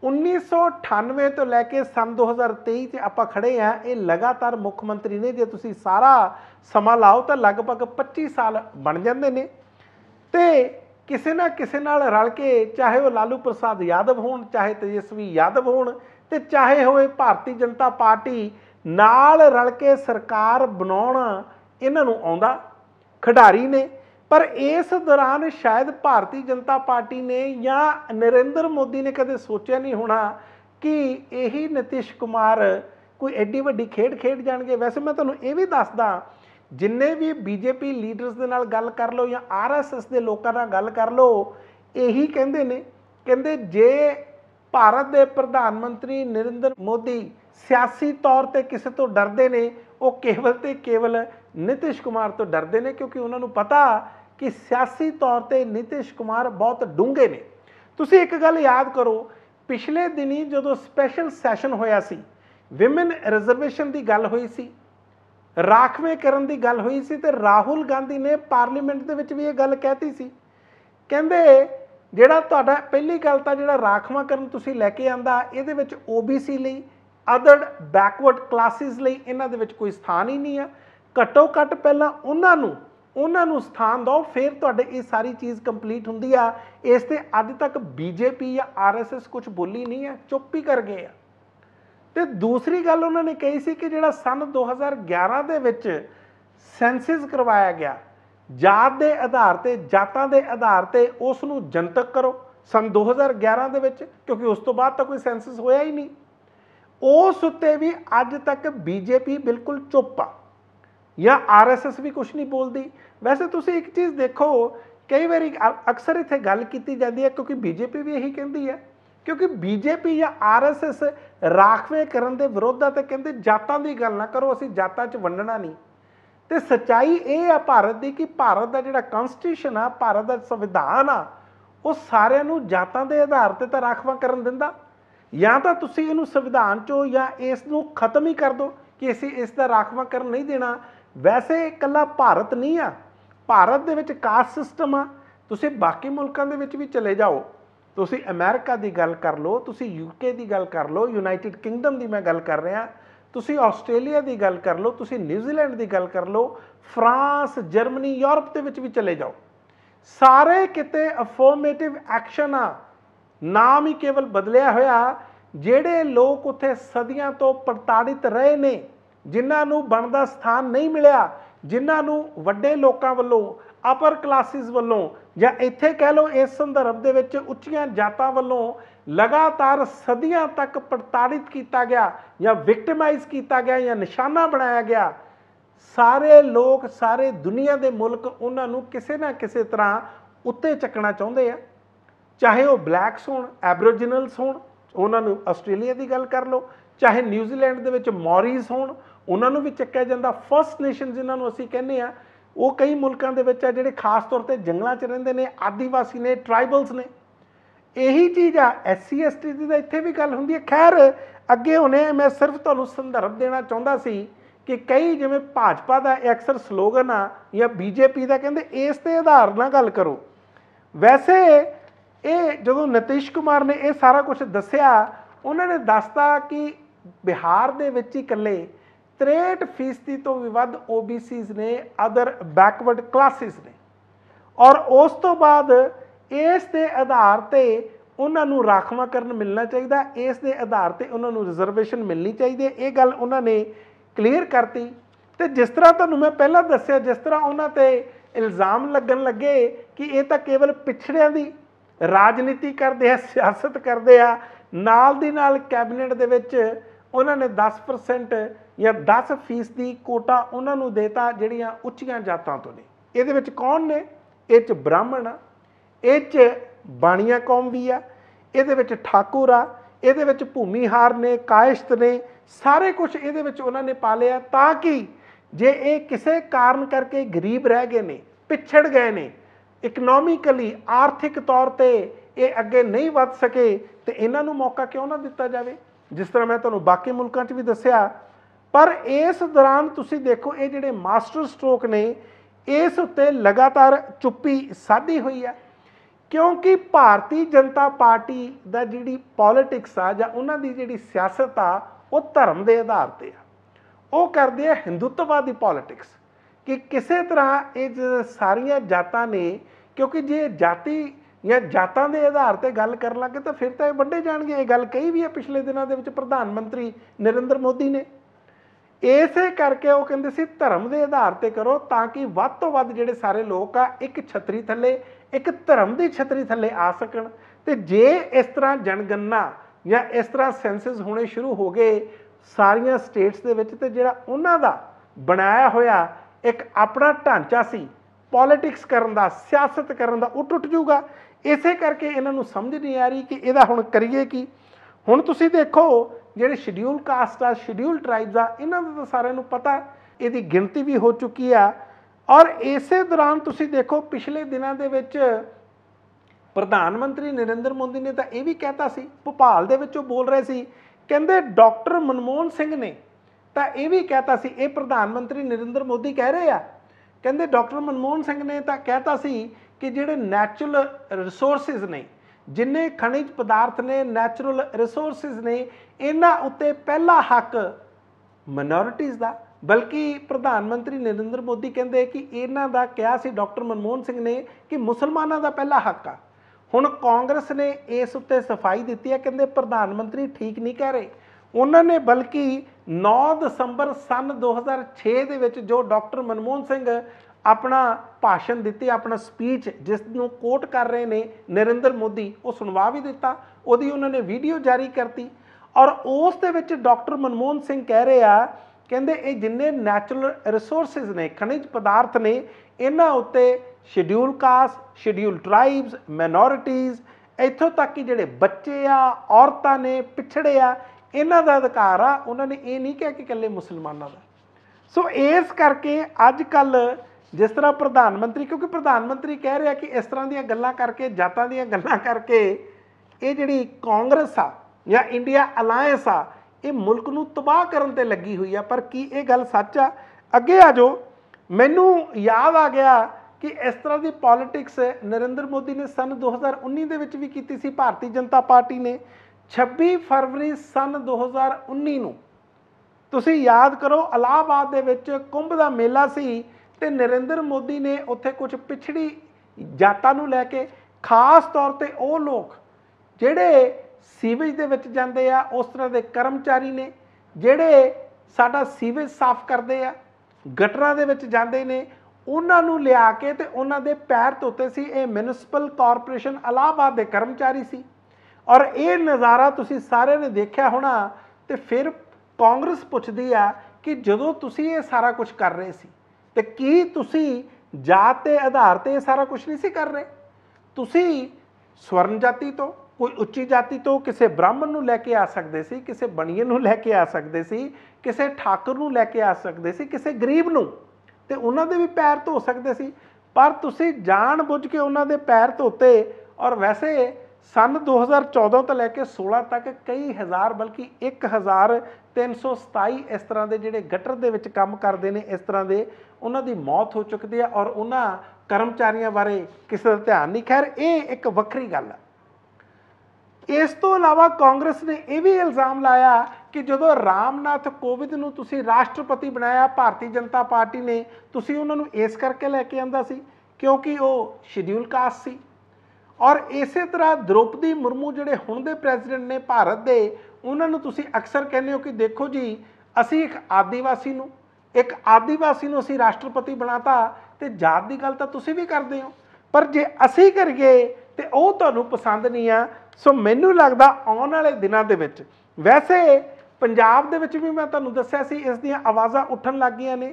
1998 ਤੋਂ ਲੈ ਕੇ ਸਨ 2023 ਤੇ ਆਪਾਂ ਖੜੇ ਆ ਇਹ ਲਗਾਤਾਰ ਮੁੱਖ ਮੰਤਰੀ ਨੇ ਜੇ ਤੁਸੀਂ ਸਾਰਾ ਸਮਾਂ ਲਾਓ ਤਾਂ ਲਗਭਗ 25 ਸਾਲ ਬਣ ਜਾਂਦੇ ਨੇ ਤੇ ਕਿਸੇ ਨਾ ਕਿਸੇ ਨਾਲ ਰਲ ਕੇ ਚਾਹੇ ਉਹ ਲਾਲੂ ਪ੍ਰਸਾਦ ਯਾਦਵ ਹੋਣ ਚਾਹੇ ਤੇਜਸਵੀ ਯਾਦਵ ਹੋਣ ਤੇ ਚਾਹੇ ਹੋਏ ਭਾਰਤੀ ਜਨਤਾ ਪਾਰਟੀ ਨਾਲ ਰਲ ਕੇ ਸਰਕਾਰ ਬਣਾਉਣਾ ਇਹਨਾਂ ਨੂੰ ਆਉਂਦਾ ਖਿਡਾਰੀ ਨੇ ਪਰ ਇਸ ਦੌਰਾਨ ਸ਼ਾਇਦ ਭਾਰਤੀ ਜਨਤਾ ਪਾਰਟੀ ਨੇ ਜਾਂ ਨਰਿੰਦਰ ਮੋਦੀ ਨੇ ਕਦੇ ਸੋਚਿਆ ਨਹੀਂ ਹੋਣਾ ਕਿ ਇਹੀ ਨਿਤਿਸ਼ ਕੁਮਾਰ ਕੋਈ ਐਡੀ ਵੱਡੀ ਖੇਡ ਖੇਡ ਜਾਣਗੇ ਵੈਸੇ ਮੈਂ ਤੁਹਾਨੂੰ ਇਹ ਵੀ ਦੱਸਦਾ ਜਿੰਨੇ ਵੀ ਬੀਜੇਪੀ ਲੀਡਰਸ ਦੇ ਨਾਲ ਗੱਲ ਕਰ ਲਓ ਜਾਂ ਆਰਐਸਐਸ ਦੇ ਲੋਕਾਂ ਨਾਲ ਗੱਲ ਕਰ ਲਓ ਇਹੀ ਕਹਿੰਦੇ ਨੇ ਕਹਿੰਦੇ ਜੇ ਭਾਰਤ ਦੇ ਪ੍ਰਧਾਨ ਮੰਤਰੀ ਨਰਿੰਦਰ ਮੋਦੀ ਸਿਆਸੀ ਤੌਰ ਤੇ ਕਿਸੇ ਤੋਂ ਡਰਦੇ ਨੇ ਉਹ ਕੇਵਲ ਤੇ ਕੇਵਲ ਨਿਤਿਸ਼ ਕੁਮਾਰ ਤੋਂ ਡਰਦੇ ਨੇ ਕਿਉਂਕਿ ਉਹਨਾਂ ਨੂੰ ਪਤਾ ਕਿ ਸਿਆਸੀ ਤੌਰ ਤੇ ਨਿਤਿਸ਼ ਕੁਮਾਰ ਬਹੁਤ ਡੂੰਘੇ ਨੇ ਤੁਸੀਂ ਇੱਕ ਗੱਲ ਯਾਦ ਕਰੋ ਪਿਛਲੇ ਦਿਨੀ ਜਦੋਂ ਸਪੈਸ਼ਲ ਸੈਸ਼ਨ ਹੋਇਆ ਸੀ ਔਮਨ ਰਿਜ਼ਰਵੇਸ਼ਨ ਦੀ ਗੱਲ ਹੋਈ ਸੀ ਰਾਖਵੇਂ ਕਰਨ ਦੀ ਗੱਲ ਹੋਈ ਸੀ ਤੇ ਰਾਹੁਲ ਗਾਂਧੀ ਨੇ ਪਾਰਲੀਮੈਂਟ ਦੇ ਵਿੱਚ ਵੀ ਇਹ ਗੱਲ ਕਹਿਤੀ ਸੀ ਕਹਿੰਦੇ ਜਿਹੜਾ ਤੁਹਾਡਾ ਪਹਿਲੀ ਗੱਲ ਤਾਂ ਜਿਹੜਾ ਰਾਖਵਾਂ ਕਰਨ ਤੁਸੀਂ ਲੈ ਕੇ ਆਂਦਾ ਇਹਦੇ ਵਿੱਚ OBC ਲਈ ਅਦਰਡ ਬੈਕਵਰਡ ਕਲਾਸਿਸ ਲਈ ਇਹਨਾਂ ਦੇ ਵਿੱਚ ਕੋਈ ਸਥਾਨ ਹੀ ਨਹੀਂ ਆ ਘੱਟੋ ਘੱਟ ਪਹਿਲਾਂ ਉਹਨਾਂ ਨੂੰ ਉਹਨਾਂ ਨੂੰ ਸਥਾਨ ਦਿਓ ਫਿਰ ਤੁਹਾਡੇ ਇਹ ਸਾਰੀ ਚੀਜ਼ ਕੰਪਲੀਟ ਹੁੰਦੀ ਆ ਇਸ ਤੇ ਅੱਜ ਤੱਕ ਬੀਜੇਪੀ ਜਾਂ ਆਰਐਸਐਸ ਕੁਝ ਬੋਲੀ ਨਹੀਂ ਹੈ ਚੁੱਪ ਹੀ ਕਰ ਗਏ ਆ ਤੇ ਦੂਸਰੀ ਗੱਲ ਉਹਨਾਂ ਨੇ ਕਹੀ ਸੀ ਕਿ ਜਿਹੜਾ ਸਨ 2011 ਦੇ ਵਿੱਚ ਸੈਂਸਸ ਕਰਵਾਇਆ ਗਿਆ ਜਾਤ ਦੇ ਆਧਾਰ ਤੇ ਜਾਤਾਂ ਦੇ ਆਧਾਰ ਤੇ ਉਸ ਨੂੰ ਜਨਤਕ ਕਰੋ ਸਨ 2011 ਦੇ ਵਿੱਚ ਕਿਉਂਕਿ ਉਸ ਤੋਂ ਬਾਅਦ ਤਾਂ ਕੋਈ ਸੈਂਸਸ ਹੋਇਆ ਹੀ ਨਹੀਂ ਉਸ ਉੱਤੇ ਵੀ ਅੱਜ ਤੱਕ ਬੀਜੇਪੀ ਬਿਲਕੁਲ ਚੁੱਪ ਆ ਜਾਂ ਆਰਐਸਐਸ ਵੀ ਕੁਝ ਨਹੀਂ ਬੋਲਦੀ ਵੈਸੇ ਤੁਸੀਂ ਇੱਕ ਚੀਜ਼ ਦੇਖੋ ਕਈ ਵਾਰੀ ਅਕਸਰ ਇੱਥੇ ਗੱਲ ਕੀਤੀ ਜਾਂਦੀ ਹੈ ਕਿਉਂਕਿ ਬੀਜੇਪੀ ਵੀ ਇਹੀ ਕਹਿੰਦੀ ਹੈ ਕਿਉਂਕਿ ਬੀਜੇਪੀ ਜਾਂ ਆਰਐਸਐਸ ਰਾਖਵੇਂ ਕਰਨ ਦੇ ਵਿਰੋਧਾ ਤੇ ਕਹਿੰਦੇ ਜਾਤਾਂ ਦੀ ਗੱਲ ਨਾ ਕਰੋ ਅਸੀਂ ਜਾਤਾਂ 'ਚ ਵੰਡਣਾ ਨਹੀਂ ਤੇ ਸਚਾਈ ਇਹ ਆ ਭਾਰਤ ਦੀ ਕਿ ਭਾਰਤ ਦਾ ਜਿਹੜਾ ਕਨਸਟੀਟਿਊਸ਼ਨ ਆ ਭਾਰਤ ਦਾ ਸੰਵਿਧਾਨ ਆ ਉਹ ਸਾਰਿਆਂ ਨੂੰ ਜਾਤਾਂ ਦੇ ਆਧਾਰ ਤੇ ਤਾਂ ਰਾਖਵਾ ਕਰਨ ਦਿੰਦਾ ਜਾਂ ਤਾਂ ਤੁਸੀਂ ਇਹਨੂੰ ਸੰਵਿਧਾਨ 'ਚੋਂ ਜਾਂ ਇਸ ਨੂੰ ਖਤਮ ਹੀ ਕਰ ਦਿਓ ਕਿ ਅਸੀਂ ਇਸ ਦਾ ਰਾਖਵਾ ਕਰਨ ਨਹੀਂ ਦੇਣਾ ਵੈਸੇ ਇਕੱਲਾ ਭਾਰਤ ਨਹੀਂ ਆ ਭਾਰਤ ਦੇ ਵਿੱਚ ਕਾਸਟ ਸਿਸਟਮ ਆ ਤੁਸੀਂ ਬਾਕੀ ਮੁਲਕਾਂ ਦੇ ਵਿੱਚ ਵੀ ਚਲੇ ਜਾਓ ਤੁਸੀਂ ਅਮਰੀਕਾ ਦੀ ਗੱਲ ਕਰ ਲਓ ਤੁਸੀਂ ਯੂਕੇ ਦੀ ਗੱਲ ਕਰ ਲਓ ਯੂਨਾਈਟਿਡ ਕਿੰਗਡਮ ਦੀ ਮੈਂ ਗੱਲ ਕਰ ਰਿਹਾ ਤੁਸੀਂ ਆਸਟ੍ਰੇਲੀਆ ਦੀ ਗੱਲ ਕਰ ਲਓ ਤੁਸੀਂ ਨਿਊਜ਼ੀਲੈਂਡ ਦੀ ਗੱਲ ਕਰ ਲਓ ਫਰਾਂਸ ਜਰਮਨੀ ਯੂਰਪ ਦੇ ਵਿੱਚ ਵੀ ਚਲੇ ਜਾਓ ਸਾਰੇ ਕਿਤੇ ਅਫਰਮੇਟਿਵ ਐਕਸ਼ਨ ਆ ਨਾਮ ਹੀ ਕੇਵਲ ਬਦਲਿਆ ਹੋਇਆ ਜਿਹੜੇ ਲੋਕ ਉੱਥੇ ਸਦੀਆਂ ਤੋਂ ਪ੍ਰਤਾੜਿਤ ਰਹੇ ਨੇ ਜਿਨ੍ਹਾਂ ਨੂੰ ਬਣਦਾ ਸਥਾਨ ਨਹੀਂ ਮਿਲਿਆ ਜਿਨ੍ਹਾਂ ਨੂੰ ਵੱਡੇ ਲੋਕਾਂ ਵੱਲੋਂ ਅਪਰ ਕਲਾਸਿਸ ਵੱਲੋਂ ਜਾਂ ਇੱਥੇ ਕਹਿ ਲਓ ਇਸ ਸੰਦਰਭ ਦੇ ਵਿੱਚ ਉੱਚੀਆਂ ਜਾਤਾਂ ਵੱਲੋਂ ਲਗਾਤਾਰ ਸਦੀਆਂ ਤੱਕ ਪ੍ਰਤਾੜਿਤ ਕੀਤਾ ਗਿਆ ਜਾਂ ਵਿਕਟਿਮਾਈਜ਼ ਕੀਤਾ ਗਿਆ ਜਾਂ ਨਿਸ਼ਾਨਾ ਬਣਾਇਆ ਗਿਆ ਸਾਰੇ ਲੋਕ ਸਾਰੇ ਦੁਨੀਆ ਦੇ ਮੁਲਕ ਉਹਨਾਂ ਨੂੰ ਕਿਸੇ ਨਾ ਕਿਸੇ ਤਰ੍ਹਾਂ ਉੱਤੇ ਚੱਕਣਾ ਚਾਹੁੰਦੇ ਆ ਚਾਹੇ ਉਹ ਬਲੈਕਸ ਹੋਣ ਐਬੋਰੀਜਨਲਸ ਹੋਣ ਉਹਨਾਂ ਨੂੰ ਆਸਟ੍ਰੇਲੀਆ ਦੀ ਗੱਲ ਕਰ ਲਓ ਚਾਹੇ ਨਿਊਜ਼ੀਲੈਂਡ ਦੇ ਵਿੱਚ ਮੌਰੀਜ਼ ਹੋਣ ਉਹਨਾਂ ਨੂੰ ਵੀ ਚੱਕਿਆ ਜਾਂਦਾ ਫਰਸਟ ਨੇਸ਼ਨ ਜਿਨ੍ਹਾਂ ਨੂੰ ਅਸੀਂ ਕਹਿੰਦੇ ਆ ਉਹ ਕਈ ਮੁਲਕਾਂ ਦੇ ਵਿੱਚ ਆ ਜਿਹੜੇ ਖਾਸ ਤੌਰ ਤੇ ਜੰਗਲਾਂ 'ਚ ਰਹਿੰਦੇ ਨੇ ਆਦੀਵਾਸੀ ਨੇ ਟ੍ਰਾਈਬਲਸ ਨੇ ਇਹੀ ਚੀਜ਼ ਆ ਐਸਸੀ ਐਸਟੀ ਦੀ ਤਾਂ ਇੱਥੇ ਵੀ ਗੱਲ ਹੁੰਦੀ ਹੈ ਖੈਰ ਅੱਗੇ ਹੁਣੇ ਮੈਂ ਸਿਰਫ ਤੁਹਾਨੂੰ ਸੰਦਰਭ ਦੇਣਾ ਚਾਹੁੰਦਾ ਸੀ ਕਿ ਕਈ ਜਿਵੇਂ ਭਾਜਪਾ ਦਾ ਐਕਸਰ ਸਲੋਗਨ ਆ ਜਾਂ ਬੀਜੇਪੀ ਦਾ ਕਹਿੰਦੇ ਇਸ ਤੇ ਆਧਾਰ ਨਾਲ ਗੱਲ ਕਰੋ ਵੈਸੇ ਇਹ ਜਦੋਂ ਨਤੀਸ਼ ਕੁਮਾਰ ਨੇ ਇਹ ਸਾਰਾ ਕੁਝ ਦੱਸਿਆ ਉਹਨਾਂ ਨੇ ਦੱਸਤਾ ਕਿ ਬਿਹਾਰ ਦੇ ਵਿੱਚ ਹੀ ਇਕੱਲੇ 63 ਫੀਸਦੀ ਤੋਂ ਵੀ ਵੱਧ OBCs ਨੇ ਅਦਰ ਬੈਕਵਰਡ ਕਲਾਸਿਸ ਨੇ ਔਰ ਉਸ ਤੋਂ ਬਾਅਦ ਇਸ ਦੇ ਆਧਾਰ ਤੇ ਉਹਨਾਂ ਨੂੰ ਕਰਨ ਮਿਲਣਾ ਚਾਹੀਦਾ ਇਸ ਦੇ ਆਧਾਰ ਤੇ ਉਹਨਾਂ ਨੂੰ ਰਿਜ਼ਰਵੇਸ਼ਨ ਮਿਲਣੀ ਚਾਹੀਦੀ ਹੈ ਇਹ ਗੱਲ ਉਹਨਾਂ ਨੇ ਕਲੀਅਰ ਕਰਤੀ ਤੇ ਜਿਸ ਤਰ੍ਹਾਂ ਤੁਹਾਨੂੰ ਮੈਂ ਪਹਿਲਾਂ ਦੱਸਿਆ ਜਿਸ ਤਰ੍ਹਾਂ ਉਹਨਾਂ ਤੇ ਇਲਜ਼ਾਮ ਲੱਗਣ ਲੱਗੇ ਕਿ ਇਹ ਤਾਂ ਕੇਵਲ ਪਿਛੜਿਆਂ ਦੀ ਰਾਜਨੀਤੀ ਕਰਦੇ ਆ ਸਿਆਸਤ ਕਰਦੇ ਆ ਨਾਲ ਦੀ ਨਾਲ ਕੈਬਨਿਟ ਦੇ ਵਿੱਚ ਉਹਨਾਂ ਨੇ 10% ਜਾਂ 10% ਦੀ ਕੋਟਾ ਉਹਨਾਂ ਨੂੰ ਦੇਤਾ ਜਿਹੜੀਆਂ ਉੱਚੀਆਂ ਜਾਤਾਂ ਤੋਂ ਨੇ ਇਹਦੇ ਵਿੱਚ ਕੌਣ ਨੇ ਇਹ ਚ ਬ੍ਰਾਹਮਣ ਇਹ ਚ ਬਾਣੀਆਂ ਕੌਮ ਵੀ ਆ ਇਹਦੇ ਵਿੱਚ ਠਾਕੁਰ ਆ ਇਹਦੇ ਵਿੱਚ ਭੂਮੀਹਾਰ ਨੇ ਕਾਇਸ਼ਤ ਨੇ ਸਾਰੇ ਕੁਝ ਇਹਦੇ ਵਿੱਚ ਉਹਨਾਂ ਨੇ ਪਾ ਲਿਆ ਤਾਂ ਕਿ ਜੇ ਇਹ ਕਿਸੇ ਕਾਰਨ ਕਰਕੇ ਗਰੀਬ ਰਹਿ ਗਏ ਨੇ ਪਿਛੜ ਗਏ ਨੇ ਇਕਨੋਮਿਕਲੀ ਆਰਥਿਕ ਤੌਰ ਤੇ ਇਹ ਅੱਗੇ ਨਹੀਂ ਵੱਧ ਸਕੇ ਤੇ ਇਹਨਾਂ ਨੂੰ ਮੌਕਾ ਕਿਉਂ ਨਾ ਦਿੱਤਾ ਜਾਵੇ ਜਿਸ ਤਰ੍ਹਾਂ ਮੈਂ ਤੁਹਾਨੂੰ ਬਾਕੀ ਮੁਲਕਾਂ 'ਚ ਵੀ ਦੱਸਿਆ ਪਰ ਇਸ ਦੌਰਾਨ ਤੁਸੀਂ ਦੇਖੋ ਇਹ ਜਿਹੜੇ ਮਾਸਟਰ ਸਟ੍ਰੋਕ ਨੇ ਇਸ ਉੱਤੇ ਲਗਾਤਾਰ ਚੁੱਪੀ ਸਾਧੀ ਹੋਈ ਹੈ ਕਿਉਂਕਿ ਭਾਰਤੀ ਜਨਤਾ ਪਾਰਟੀ ਦਾ ਜਿਹੜੀ ਪੋਲਿਟਿਕਸ ਆ ਜਾਂ ਉਹਨਾਂ ਦੀ ਜਿਹੜੀ ਸਿਆਸਤ ਆ ਉਹ ਧਰਮ ਦੇ ਆਧਾਰ ਤੇ ਆ ਉਹ ਕਰਦੇ ਆ ਹਿੰਦੂਤਵਵਾਦੀ ਪੋਲਿਟਿਕਸ ਕਿ ਕਿਸੇ ਤਰ੍ਹਾਂ ਇਹ ਸਾਰੀਆਂ ਜਾਤਾਂ ਨੇ ਕਿਉਂਕਿ ਜੇ ਜਾਤੀ ਜਾਂ ਜਾਤਾਂ ਦੇ ਆਧਾਰ ਤੇ ਗੱਲ ਕਰਨ ਲੱਗੇ ਤਾਂ ਫਿਰ ਤਾਂ ਇਹ ਵੱਡੇ ਜਾਣਗੇ ਇਹ ਗੱਲ ਕਹੀ ਵੀ ਹੈ ਪਿਛਲੇ ਦਿਨਾਂ ਦੇ ਵਿੱਚ ਪ੍ਰਧਾਨ ਮੰਤਰੀ ਨਰਿੰਦਰ ਮੋਦੀ ਨੇ ਇਸੇ ਕਰਕੇ ਉਹ ਕਹਿੰਦੇ ਸੀ ਧਰਮ ਦੇ ਆਧਾਰ ਤੇ ਕਰੋ ਤਾਂ ਕਿ ਵੱਧ ਤੋਂ ਵੱਧ ਜਿਹੜੇ ਸਾਰੇ ਲੋਕ ਆ ਇੱਕ ਛਤਰੀ ਥੱਲੇ ਇੱਕ ਧਰਮ ਦੀ ਛਤਰੀ ਥੱਲੇ ਆ ਸਕਣ ਤੇ ਜੇ ਇਸ ਤਰ੍ਹਾਂ ਜਨਗਣਨਾ ਜਾਂ ਇਸ ਤਰ੍ਹਾਂ ਸੈਂਸਸ ਹੋਣੇ ਸ਼ੁਰੂ ਹੋ ਗਏ ਸਾਰੀਆਂ ਸਟੇਟਸ ਦੇ ਵਿੱਚ ਤੇ ਜਿਹੜਾ ਉਹਨਾਂ ਦਾ ਬਣਾਇਆ ਹੋਇਆ ਇੱਕ ਆਪਣਾ ਢਾਂਚਾ ਸੀ ਪੋਲਿਟਿਕਸ ਕਰਨ ਦਾ ਸਿਆਸਤ ਕਰਨ ਦਾ ਉੱਟ ਉੱਟ ਜਾਊਗਾ ਇਸੇ ਕਰਕੇ ਇਹਨਾਂ ਨੂੰ ਸਮਝ ਨਹੀਂ ਆ ਰਹੀ ਕਿ ਇਹਦਾ ਹੁਣ ਕਰੀਏ ਕੀ ਹੁਣ ਤੁਸੀਂ ਦੇਖੋ ਜਿਹੜੇ ਸ਼ਡਿਊਲ ਕਾਸਟ ਆ ਸ਼ਡਿਊਲ ਟ੍ਰਾਈਬਸ ਆ ਇਹਨਾਂ ਦਾ ਤਾਂ ਸਾਰਿਆਂ ਨੂੰ ਪਤਾ ਇਹਦੀ ਗਿਣਤੀ ਵੀ ਹੋ ਚੁੱਕੀ ਆ ਔਰ ਇਸੇ ਦੌਰਾਨ ਤੁਸੀਂ ਦੇਖੋ ਪਿਛਲੇ ਦਿਨਾਂ ਦੇ ਵਿੱਚ ਪ੍ਰਧਾਨ ਮੰਤਰੀ ਨਰਿੰਦਰ ਮੋਦੀ ਨੇ ਤਾਂ ਇਹ ਵੀ ਕਹਿਤਾ ਸੀ ਭੋਪਾਲ ਦੇ ਵਿੱਚ ਉਹ ਬੋਲ ਰਹੇ ਸੀ ਕਹਿੰਦੇ ਡਾਕਟਰ ਮਨਮੋਹਨ ਸਿੰਘ ਨੇ ਤਾਂ ਇਹ ਵੀ ਕਹਿਤਾ ਸੀ ਇਹ ਪ੍ਰਧਾਨ ਮੰਤਰੀ ਨਰਿੰਦਰ ਮੋਦੀ ਕਹਿ ਰਹੇ ਆ ਕਹਿੰਦੇ ਡਾਕਟਰ ਮਨਮੋਹਨ ਸਿੰਘ ਨੇ ਤਾਂ ਕਹਿਤਾ ਸੀ ਕਿ ਜਿਹੜੇ ਨੈਚੁਰਲ ਰਿਸੋਰਸਸ ਨੇ ਜਿੰਨੇ ਖਣਿਜ ਪਦਾਰਥ ਨੇ ਨੈਚੁਰਲ ਰਿਸੋਰਸਸ ਨੇ ਇਹਨਾਂ ਉੱਤੇ ਪਹਿਲਾ ਹੱਕ ਮਿਨੋਰਿਟੀਜ਼ ਦਾ ਬਲਕਿ ਪ੍ਰਧਾਨ ਮੰਤਰੀ ਨਰਿੰਦਰ ਮੋਦੀ ਕਹਿੰਦੇ ਕਿ ਇਹਨਾਂ ਦਾ ਕਿਹਾ ਸੀ ਡਾਕਟਰ ਮਨਮੋਹਨ ਸਿੰਘ ਨੇ ਕਿ ਮੁਸਲਮਾਨਾਂ ਦਾ ਪਹਿਲਾ ਹੱਕ ਆ ਹੁਣ ਕਾਂਗਰਸ ਨੇ ਇਸ ਉੱਤੇ ਸਫਾਈ ਦਿੱਤੀ ਹੈ ਕਹਿੰਦੇ ਪ੍ਰਧਾਨ ਮੰਤਰੀ ਠੀਕ ਨਹੀਂ ਕਹਿ ਰਹੇ ਉਹਨਾਂ ਨੇ ਬਲਕਿ 9 ਦਸੰਬਰ ਸਨ 2006 ਦੇ ਵਿੱਚ ਜੋ ਡਾਕਟਰ ਮਨਮੋਹਨ ਸਿੰਘ ਆਪਣਾ ਭਾਸ਼ਣ ਦਿੱਤੇ ਆਪਣਾ ਸਪੀਚ ਜਿਸ ਨੂੰ ਕੋਟ ਕਰ ਰਹੇ ਨੇ ਨਰਿੰਦਰ ਮੋਦੀ ਉਹ ਸੁਣਵਾ ਵੀ ਦਿੱਤਾ ਉਹਦੀ ਉਹਨਾਂ ਨੇ ਵੀਡੀਓ ਜਾਰੀ ਕਰਤੀ ਔਰ ਉਸ ਦੇ ਵਿੱਚ ਡਾਕਟਰ ਮਨਮੋਹਨ ਸਿੰਘ ਕਹਿ ਰਹੇ ਆ ਕਹਿੰਦੇ ਇਹ ਜਿੰਨੇ ਨੈਚੁਰਲ ਰਿਸੋਰਸਸ ਨੇ ਖਣਿਜ ਪਦਾਰਥ ਨੇ ਇਹਨਾਂ ਉੱਤੇ ਸ਼ਡਿਊਲ ਕਾਸਟ ਸ਼ਡਿਊਲ ਟ੍ਰਾਈਬਸ ਮਿਨੋਰਿਟੀਆਂ ਇੱਥੋਂ ਤੱਕ ਕਿ ਜਿਹੜੇ ਬੱਚੇ ਆ ਔਰਤਾਂ ਨੇ ਪਿਛੜੇ ਆ ਇਹਨਾਂ ਦਾ ਅਧਿਕਾਰ ਆ ਉਹਨਾਂ ਨੇ ਇਹ ਨਹੀਂ ਕਿਹਾ ਕਿ ਇਕੱਲੇ ਮੁਸਲਮਾਨਾਂ ਦਾ ਸੋ ਇਸ ਕਰਕੇ ਅੱਜ ਕੱਲ ਜਿਸ ਤਰ੍ਹਾਂ ਪ੍ਰਧਾਨ ਮੰਤਰੀ ਕਿਉਂਕਿ ਪ੍ਰਧਾਨ ਮੰਤਰੀ ਕਹਿ ਰਿਹਾ ਕਿ ਇਸ ਤਰ੍ਹਾਂ ਦੀਆਂ ਗੱਲਾਂ ਕਰਕੇ ਜਾਤਾਂ ਦੀਆਂ ਗੱਲਾਂ ਕਰਕੇ ਇਹ ਜਿਹੜੀ ਕਾਂਗਰਸ ਆ ਜਾਂ ਇੰਡੀਆ ਅਲਾਈਅੰਸ ਆ ਇਹ ਮੁਲਕ ਨੂੰ ਤਬਾਹ ਕਰਨ ਤੇ ਲੱਗੀ ਹੋਈ ਆ ਪਰ ਕੀ ਇਹ ਗੱਲ ਸੱਚ ਆ ਅੱਗੇ ਆ ਜੋ ਮੈਨੂੰ ਯਾਦ ਆ ਗਿਆ ਕਿ ਇਸ ਤਰ੍ਹਾਂ ਦੀ ਪੋਲਿਟਿਕਸ ਨਰਿੰਦਰ ਮੋਦੀ ਨੇ ਸਨ 2019 ਦੇ ਵਿੱਚ ਵੀ ਕੀਤੀ ਸੀ ਭਾਰਤੀ ਜਨਤਾ ਪਾਰਟੀ ਨੇ 26 ਫਰਵਰੀ ਸਨ 2019 ਨੂੰ ਤੁਸੀਂ ਯਾਦ ਕਰੋ ਅਲਾਹਾਬਾਦ ਦੇ ਵਿੱਚ ਕੁੰਭ ਦਾ ਮੇਲਾ ਸੀ ਤੇ ਨਰਿੰਦਰ ਮੋਦੀ ਨੇ ਉੱਥੇ ਕੁਝ ਪਿਛੜੀ ਜਾਤਾਂ ਨੂੰ ਲੈ ਕੇ ਖਾਸ ਤੌਰ ਤੇ ਉਹ ਲੋਕ ਜਿਹੜੇ ਸੀਵੇਜ ਦੇ ਵਿੱਚ ਜਾਂਦੇ ਆ ਉਸ ਤਰ੍ਹਾਂ ਦੇ ਕਰਮਚਾਰੀ ਨੇ ਜਿਹੜੇ ਸਾਡਾ ਸੀਵੇਜ ਸਾਫ਼ ਕਰਦੇ ਆ ਗਟਰਾਂ ਦੇ ਵਿੱਚ ਜਾਂਦੇ ਨੇ ਉਹਨਾਂ ਨੂੰ ਲਿਆ ਕੇ ਤੇ ਉਹਨਾਂ ਦੇ ਪੈਰ ਧੋਤੇ ਸੀ ਇਹ ਮਿਊਨਿਸਪਲ ਕਾਰਪੋਰੇਸ਼ਨ ਅਲਾਬਾਦ ਦੇ ਕਰਮਚਾਰੀ ਸੀ ਔਰ ਇਹ ਨਜ਼ਾਰਾ ਤੁਸੀਂ ਸਾਰਿਆਂ ਨੇ ਦੇਖਿਆ ਹੋਣਾ ਤੇ ਫਿਰ ਕਾਂਗਰਸ ਪੁੱਛਦੀ ਆ ਕਿ ਜਦੋਂ ਤੁਸੀਂ ਇਹ ਸਾਰਾ ਕੁਝ ਕਰ ਰਹੇ ਸੀ ਤੇ ਕੀ ਤੁਸੀਂ ਜਾਤ ਦੇ ਆਧਾਰ ਤੇ ਇਹ ਸਾਰਾ ਕੁਝ ਨਹੀਂ ਸੀ ਕਰ ਰਹੇ ਤੁਸੀਂ ਸਵਰਨ ਜਾਤੀ ਤੋਂ ਕੋਈ ਉੱਚੀ ਜਾਤੀ ਤੋਂ ਕਿਸੇ ਬ੍ਰਾਹਮਣ ਨੂੰ ਲੈ ਕੇ ਆ ਸਕਦੇ ਸੀ ਕਿਸੇ ਬਣੀਏ ਨੂੰ ਲੈ ਕੇ ਆ ਸਕਦੇ ਸੀ ਕਿਸੇ ਠਾਕੁਰ ਨੂੰ ਲੈ ਕੇ ਆ ਸਕਦੇ ਸੀ ਕਿਸੇ ਗਰੀਬ ਨੂੰ ਤੇ ਉਹਨਾਂ ਦੇ ਵੀ ਪੈਰ ਧੋ ਸਕਦੇ ਸੀ ਪਰ ਤੁਸੀਂ ਜਾਣ ਬੁੱਝ ਕੇ ਉਹਨਾਂ ਦੇ ਪੈਰ ਧੋਤੇ ਔਰ ਵੈਸੇ ਸਨ 2014 ਤੋਂ ਲੈ ਕੇ 16 ਤੱਕ ਕਈ ਹਜ਼ਾਰ ਬਲਕਿ 1327 ਇਸ ਤਰ੍ਹਾਂ ਦੇ ਜਿਹੜੇ ਗਟਰ ਦੇ ਵਿੱਚ ਕੰਮ ਕਰਦੇ ਨੇ ਇਸ ਤਰ੍ਹਾਂ ਦੇ ਉਹਨਾਂ ਦੀ ਮੌਤ ਹੋ ਚੁੱਕਦੀ ਹੈ ਔਰ ਉਹਨਾਂ ਕਰਮਚਾਰੀਆਂ ਬਾਰੇ ਕਿਸੇ ਦਾ ਧਿਆਨ ਨਹੀਂ ਖੈਰ ਇਹ ਇੱਕ ਵੱਖਰੀ ਗੱਲ ਹੈ ਇਸ ਤੋਂ ਇਲਾਵਾ ਕਾਂਗਰਸ ਨੇ ਇਹ ਵੀ ਇਲਜ਼ਾਮ ਲਾਇਆ ਕਿ ਜਦੋਂ ਰਾਮਨਾਥ ਕੋਵਿੰਦ ਨੂੰ ਤੁਸੀਂ ਰਾਸ਼ਟਰਪਤੀ ਬਣਾਇਆ ਭਾਰਤੀ ਜਨਤਾ ਪਾਰਟੀ ਨੇ ਤੁਸੀਂ ਉਹਨਾਂ ਨੂੰ ਇਸ ਕਰਕੇ ਲੈ ਕੇ ਆਂਦਾ ਸੀ ਕਿਉਂਕਿ ਉਹ ਸ਼ਡਿਊਲ ਕਾਸਟ ਸੀ ਔਰ ਇਸੇ ਤਰ੍ਹਾਂ ਦ੍ਰੋਪਦੀ ਮੁਰਮੂ ਜਿਹੜੇ ਹੁਣ ਦੇ ਪ੍ਰੈਜ਼ੀਡੈਂਟ ਨੇ ਭਾਰਤ ਦੇ ਉਹਨਾਂ ਨੂੰ ਤੁਸੀਂ ਅਕਸਰ ਕਹਿੰਦੇ ਹੋ ਕਿ ਦੇਖੋ ਜੀ ਅਸੀਂ ਇੱਕ ਆਦੀਵਾਸੀ ਨੂੰ ਇੱਕ ਆਦੀਵਾਸੀ ਨੂੰ ਅਸੀਂ ਰਾਸ਼ਟਰਪਤੀ ਬਣਾਤਾ ਤੇ ਜਾਤ ਦੀ ਗੱਲ ਤਾਂ ਤੁਸੀਂ ਵੀ ਕਰਦੇ ਹੋ ਪਰ ਜੇ ਅਸੀਂ ਕਰੀਏ ਤੇ ਉਹ ਤੁਹਾਨੂੰ ਪਸੰਦ ਨਹੀਂ ਆ ਸੋ ਮੈਨੂੰ ਲੱਗਦਾ ਆਉਣ ਵਾਲੇ ਦਿਨਾਂ ਦੇ ਵਿੱਚ ਵੈਸੇ ਪੰਜਾਬ ਦੇ ਵਿੱਚ ਵੀ ਮੈਂ ਤੁਹਾਨੂੰ ਦੱਸਿਆ ਸੀ ਇਸ ਦੀਆਂ ਆਵਾਜ਼ਾਂ ਉੱਠਣ ਲੱਗੀਆਂ ਨੇ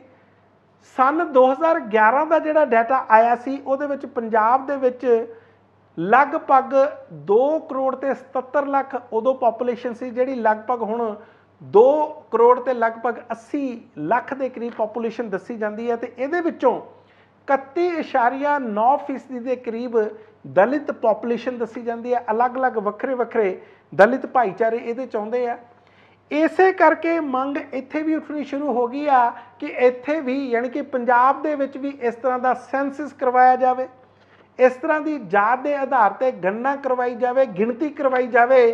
ਸਨ 2011 ਦਾ ਜਿਹੜਾ ਡਾਟਾ ਆਇਆ ਸੀ ਉਹਦੇ ਵਿੱਚ ਪੰਜਾਬ ਦੇ ਵਿੱਚ ਲਗਭਗ 2 ਕਰੋੜ ਤੇ 77 ਲੱਖ ਉਦੋਂ ਪੋਪੂਲੇਸ਼ਨ ਸੀ ਜਿਹੜੀ ਲਗਭਗ ਹੁਣ 2 ਕਰੋੜ ਤੇ ਲਗਭਗ 80 ਲੱਖ ਦੇ ਕਰੀਬ ਪੋਪੂਲੇਸ਼ਨ ਦੱਸੀ ਜਾਂਦੀ ਹੈ ਤੇ ਇਹਦੇ ਵਿੱਚੋਂ 31.9% ਦੇ ਕਰੀਬ ਦਲਿਤ ਪੋਪੂਲੇਸ਼ਨ ਦੱਸੀ ਜਾਂਦੀ ਹੈ ਅਲੱਗ-ਅਲੱਗ ਵੱਖਰੇ-ਵੱਖਰੇ ਦਲਿਤ ਭਾਈਚਾਰੇ ਇਹਦੇ ਚਾਹੁੰਦੇ ਆ ਇਸੇ ਕਰਕੇ ਮੰਗ ਇੱਥੇ ਵੀ ਉੱਠਣੀ ਸ਼ੁਰੂ ਹੋ ਗਈ ਆ ਕਿ ਇੱਥੇ ਵੀ ਯਾਨੀ ਕਿ ਪੰਜਾਬ ਦੇ ਵਿੱਚ ਵੀ ਇਸ ਤਰ੍ਹਾਂ ਦਾ ਸੈਂਸਸ ਕਰਵਾਇਆ ਜਾਵੇ ਇਸ ਤਰ੍ਹਾਂ ਦੀ ਜਾਤ ਦੇ ਆਧਾਰ ਤੇ ਗਣਨਾ ਕਰਵਾਈ ਜਾਵੇ ਗਿਣਤੀ ਕਰਵਾਈ ਜਾਵੇ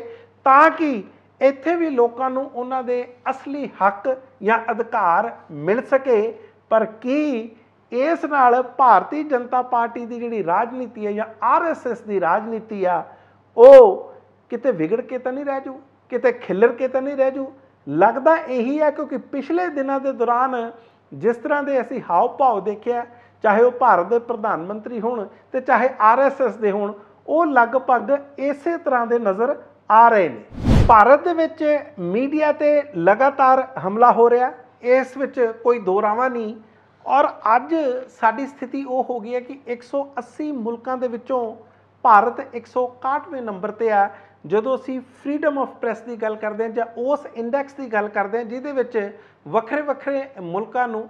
ਤਾਂ ਕਿ ਇੱਥੇ ਵੀ ਲੋਕਾਂ ਨੂੰ ਉਹਨਾਂ ਦੇ ਅਸਲੀ ਹੱਕ ਜਾਂ ਅਧਿਕਾਰ ਮਿਲ ਸਕੇ ਪਰ ਕੀ ਇਸ ਨਾਲ ਭਾਰਤੀ ਜਨਤਾ ਪਾਰਟੀ ਦੀ ਜਿਹੜੀ ਰਾਜਨੀਤੀ ਹੈ ਜਾਂ ਆਰਐਸਐਸ ਦੀ ਰਾਜਨੀਤੀ ਆ ਉਹ ਕਿਤੇ ਵਿਗੜ ਕੇ ਤਾਂ ਨਹੀਂ ਰਹਿ ਜੂ ਕਿਤੇ ਖਿੱਲਰ ਕੇ ਤਾਂ ਨਹੀਂ ਰਹਿ ਜੂ ਲੱਗਦਾ ਇਹੀ ਹੈ ਕਿਉਂਕਿ ਪਿਛਲੇ ਦਿਨਾਂ ਦੇ ਦੌਰਾਨ ਜਿਸ ਤਰ੍ਹਾਂ ਦੇ ਅਸੀਂ ਹਾਵ ਭਾਵ ਦੇਖਿਆ ਚਾਹੇ ਉਹ ਭਾਰਤ ਦੇ ਪ੍ਰਧਾਨ ਮੰਤਰੀ ਹੋਣ ਤੇ ਚਾਹੇ ਆਰਐਸਐਸ ਦੇ ਹੋਣ ਉਹ ਲਗਭਗ ਇਸੇ ਤਰ੍ਹਾਂ ਦੇ ਨਜ਼ਰ ਆ ਰਹੇ ਨੇ ਭਾਰਤ ਦੇ ਵਿੱਚ ਮੀਡੀਆ ਤੇ ਲਗਾਤਾਰ ਹਮਲਾ ਹੋ ਰਿਹਾ ਇਸ ਵਿੱਚ ਕੋਈ ਦੋਰਾਵਾ ਨਹੀਂ ਔਰ ਅੱਜ ਸਾਡੀ ਸਥਿਤੀ ਉਹ ਹੋ ਗਈ ਹੈ ਕਿ 180 ਮੁਲਕਾਂ ਦੇ ਵਿੱਚੋਂ ਭਾਰਤ 161ਵੇਂ ਨੰਬਰ ਤੇ ਆ ਜਦੋਂ ਅਸੀਂ ਫਰੀडम ਆਫ ਪ੍ਰੈਸ ਦੀ ਗੱਲ ਕਰਦੇ ਹਾਂ ਜਾਂ ਉਸ ਇੰਡੈਕਸ ਦੀ ਗੱਲ ਕਰਦੇ ਹਾਂ ਜਿਹਦੇ ਵਿੱਚ ਵੱਖਰੇ ਵੱਖਰੇ ਮੁਲਕਾਂ ਨੂੰ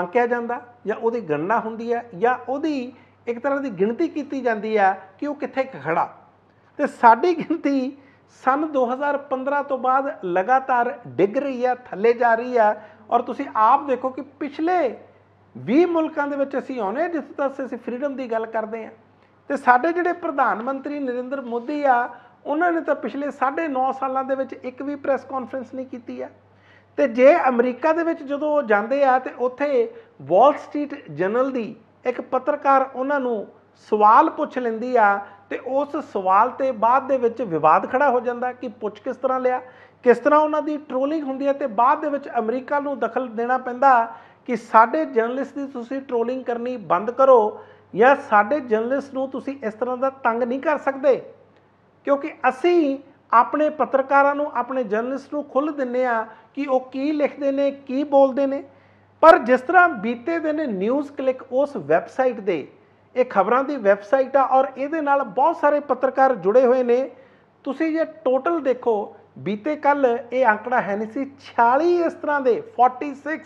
ਆਂਕਿਆ ਜਾਂਦਾ ਜਾਂ ਉਹਦੀ ਗਣਨਾ ਹੁੰਦੀ ਹੈ ਜਾਂ ਉਹਦੀ ਇੱਕ ਤਰ੍ਹਾਂ ਦੀ ਗਿਣਤੀ ਕੀਤੀ ਜਾਂਦੀ ਹੈ ਕਿ ਉਹ ਕਿੱਥੇ ਖੜਾ ਤੇ ਸਾਡੀ ਗਿਣਤੀ ਸਨ 2015 ਤੋਂ ਬਾਅਦ ਲਗਾਤਾਰ ਡਿੱਗ ਰਹੀ ਹੈ ਥੱਲੇ ਜਾ ਰਹੀ ਹੈ ਔਰ ਤੁਸੀਂ ਆਪ ਦੇਖੋ ਕਿ ਪਿਛਲੇ 20 ਮੁਲਕਾਂ ਦੇ ਵਿੱਚ ਅਸੀਂ ਆਉਨੇ ਜਿਸ ਤਰ੍ਹਾਂ ਅਸੀਂ ਫ੍ਰੀडम ਦੀ ਗੱਲ ਕਰਦੇ ਆ ਤੇ ਸਾਡੇ ਜਿਹੜੇ ਪ੍ਰਧਾਨ ਮੰਤਰੀ ਨਰਿੰਦਰ ਮੋਦੀ ਆ ਉਹਨਾਂ ਨੇ ਤਾਂ ਪਿਛਲੇ 9.5 ਸਾਲਾਂ ਦੇ ਵਿੱਚ ਇੱਕ ਵੀ ਪ੍ਰੈਸ ਕਾਨਫਰੰਸ ਨਹੀਂ ਕੀਤੀ ਆ ਤੇ ਜੇ ਅਮਰੀਕਾ ਦੇ ਵਿੱਚ ਜਦੋਂ ਉਹ ਜਾਂਦੇ ਆ ਤੇ ਉੱਥੇ ਵਾਲ ਸਟਰੀਟ ਜਰਨਲ ਦੀ ਇੱਕ ਪੱਤਰਕਾਰ ਉਹਨਾਂ ਨੂੰ ਸਵਾਲ ਪੁੱਛ ਲੈਂਦੀ ਆ ਤੇ ਉਸ ਸਵਾਲ ਤੇ ਬਾਅਦ ਦੇ ਵਿੱਚ ਵਿਵਾਦ ਖੜਾ ਹੋ ਜਾਂਦਾ ਕਿ ਪੁੱਛ ਕਿਸ ਤਰ੍ਹਾਂ ਲਿਆ ਕਿਸ ਤਰ੍ਹਾਂ ਉਹਨਾਂ ਦੀ ਟ੍ਰੋਲਿੰਗ ਹੁੰਦੀ ਹੈ ਤੇ ਬਾਅਦ ਦੇ ਵਿੱਚ ਅਮਰੀਕਾ ਨੂੰ ਦਖਲ ਦੇਣਾ ਪੈਂਦਾ ਕਿ ਸਾਡੇ ਜਰਨਲਿਸਟ ਦੀ ਤੁਸੀਂ ਟ੍ਰੋਲਿੰਗ ਕਰਨੀ ਬੰਦ ਕਰੋ ਜਾਂ ਸਾਡੇ ਜਰਨਲਿਸਟ ਨੂੰ ਤੁਸੀਂ ਇਸ ਤਰ੍ਹਾਂ ਦਾ ਤੰਗ ਨਹੀਂ ਕਰ ਸਕਦੇ ਕਿਉਂਕਿ ਅਸੀਂ ਆਪਣੇ ਪੱਤਰਕਾਰਾਂ ਨੂੰ ਆਪਣੇ ਜਰਨਲਿਸਟ ਨੂੰ ਖੁੱਲ੍ਹ ਦਿੰਨੇ ਆ ਕਿ ਉਹ ਕੀ ਲਿਖਦੇ ਨੇ ਕੀ ਬੋਲਦੇ ਨੇ ਪਰ ਜਿਸ ਤਰ੍ਹਾਂ ਬੀਤੇ ਦਿਨ ਨਿਊਜ਼ ਕਲਿੱਕ ਉਸ ਵੈਬਸਾਈਟ ਦੇ ਇਹ ਖਬਰਾਂ ਦੀ ਵੈਬਸਾਈਟ ਆ ਔਰ ਇਹਦੇ ਨਾਲ ਬਹੁਤ ਸਾਰੇ ਪੱਤਰਕਾਰ ਜੁੜੇ ਹੋਏ ਨੇ ਤੁਸੀਂ ਜੇ ਟੋਟਲ ਦੇਖੋ ਬੀਤੇ ਕੱਲ ਇਹ ਅੰਕੜਾ ਹੈ ਨਹੀਂ ਸੀ 46 ਇਸ ਤਰ੍ਹਾਂ ਦੇ 46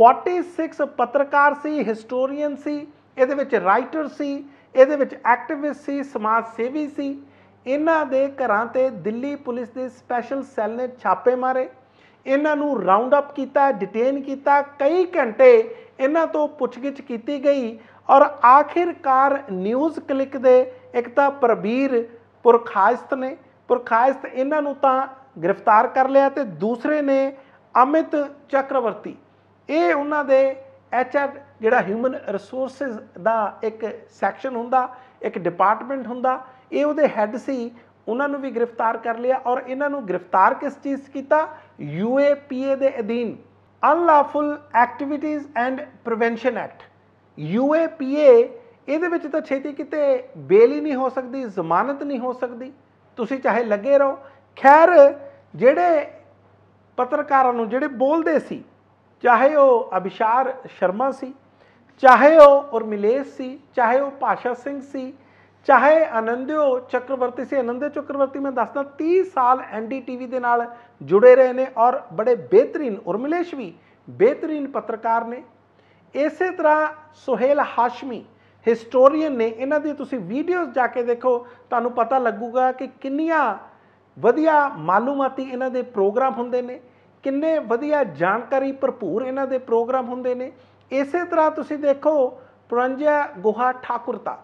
46 ਪੱਤਰਕਾਰ ਸੀ ਹਿਸਟੋਰੀਅਨ ਸੀ ਇਹਦੇ ਵਿੱਚ ਰਾਈਟਰ ਸੀ ਇਹਦੇ ਵਿੱਚ ਐਕਟਿਵਿਸਟ ਸੀ ਸਮਾਜ ਸੇਵੀ ਸੀ ਇਹਨਾਂ ਦੇ ਘਰਾਂ ਤੇ ਦਿੱਲੀ ਪੁਲਿਸ ਦੇ ਸਪੈਸ਼ਲ ਸੈੱਲ ਨੇ ਛਾਪੇ ਮਾਰੇ ਇਹਨਾਂ ਨੂੰ ਰਾਉਂਡ ਅਪ ਕੀਤਾ ਡਿਟੇਨ ਕੀਤਾ ਕਈ ਘੰਟੇ ਇਹਨਾਂ ਤੋਂ ਪੁੱਛਗਿੱਛ ਕੀਤੀ ਗਈ ਔਰ ਆਖਿਰਕਾਰ ਨਿਊਜ਼ ਕਲਿੱਕ ਦੇ ਇੱਕ ਤਾਂ ਪ੍ਰਬੀਰ ਪੁਰਖਾਇਸਤ ਨੇ ਪੁਰਖਾਇਸਤ ਇਹਨਾਂ ਨੂੰ ਤਾਂ ਗ੍ਰਿਫਤਾਰ ਕਰ ਲਿਆ ਤੇ ਦੂਸਰੇ ਨੇ ਅਮਿਤ ਚੱਕਰਵਰਤੀ ਇਹ ਉਹਨਾਂ ਦੇ ਐਚਆਰ ਜਿਹੜਾ ਹਿਊਮਨ ਰਿਸੋਰਸਸ ਦਾ ਇੱਕ ਸੈਕਸ਼ਨ ਹੁੰਦਾ ਇੱਕ ਡਿਪਾਰਟਮੈਂਟ ਹੁੰਦਾ ਇਹ ਉਹਦੇ ਹੈੱਡ ਸੀ ਉਹਨਾਂ ਨੂੰ ਵੀ ਗ੍ਰਿਫਤਾਰ ਕਰ ਲਿਆ ਔਰ ਇਹਨਾਂ ਨੂੰ ਗ੍ਰਿਫਤਾਰ ਕਿਸ ਚੀਜ਼ ਕੀਤਾ ਯੂਏਪੀਏ ਦੇ ਅਧੀਨ unlawful activities and prevention act UAPA ਇਹਦੇ ਵਿੱਚ ਤਾਂ ਛੇਤੀ ਕਿਤੇ ਬੇਲ ਹੀ ਨਹੀਂ ਹੋ ਸਕਦੀ ਜ਼ਮਾਨਤ ਨਹੀਂ ਹੋ ਸਕਦੀ ਤੁਸੀਂ ਚਾਹੇ ਲੱਗੇ ਰਹੋ ਖੈਰ ਜਿਹੜੇ ਪੱਤਰਕਾਰਾਂ ਨੂੰ ਜਿਹੜੇ ਬੋਲਦੇ ਸੀ ਚਾਹੇ ਉਹ ਅਭਿਸ਼ਾਰ ਸ਼ਰਮਾ ਸੀ ਚਾਹੇ ਉਹ ਉਰਮਿਲੇਸ਼ ਸੀ ਚਾਹੇ ਉਹ ਪਾਸ਼ਾ ਸਿੰਘ ਸੀ ਚਾਹੇ ਅਨੰਦਿਓ ਚੱਕਰਵਰਤੀ ਸੀ ਅਨੰਦ ਚੱਕਰਵਰਤੀ ਮੈਂ ਦੱਸਦਾ 30 ਸਾਲ ਐਨਡੀਟੀਵੀ ਦੇ ਨਾਲ ਜੁੜੇ ਰਹੇ ਨੇ ਔਰ ਬੜੇ ਬਿਹਤਰੀਨ ਉਰਮਿਲੇਸ਼ ਵੀ ਬਿਹਤਰੀਨ ਪੱਤਰਕਾਰ ਨੇ ਇਸੇ ਤਰ੍ਹਾਂ ਸੁਹੇਲ ਹਾਸ਼ਮੀ ਹਿਸਟੋਰੀਅਨ ਨੇ ਇਹਨਾਂ ਦੀ ਤੁਸੀਂ ਵੀਡੀਓਜ਼ ਜਾ ਕੇ ਦੇਖੋ ਤੁਹਾਨੂੰ ਪਤਾ ਲੱਗੂਗਾ ਕਿ ਕਿੰਨੀਆਂ ਵਧੀਆ ਮਾਲੂਮਾਤੀ ਇਹਨਾਂ ਦੇ ਪ੍ਰੋਗਰਾਮ ਹੁੰਦੇ ਨੇ ਕਿੰਨੇ ਵਧੀਆ ਜਾਣਕਾਰੀ ਭਰਪੂਰ ਇਹਨਾਂ ਦੇ ਪ੍ਰੋਗਰਾਮ ਹੁੰਦੇ ਨੇ ਇਸੇ ਤਰ੍ਹਾਂ ਤੁਸੀਂ ਦੇਖੋ ਪ੍ਰੰਜਾ ਗੁਹਾ ਠਾਕੁਰਤਾ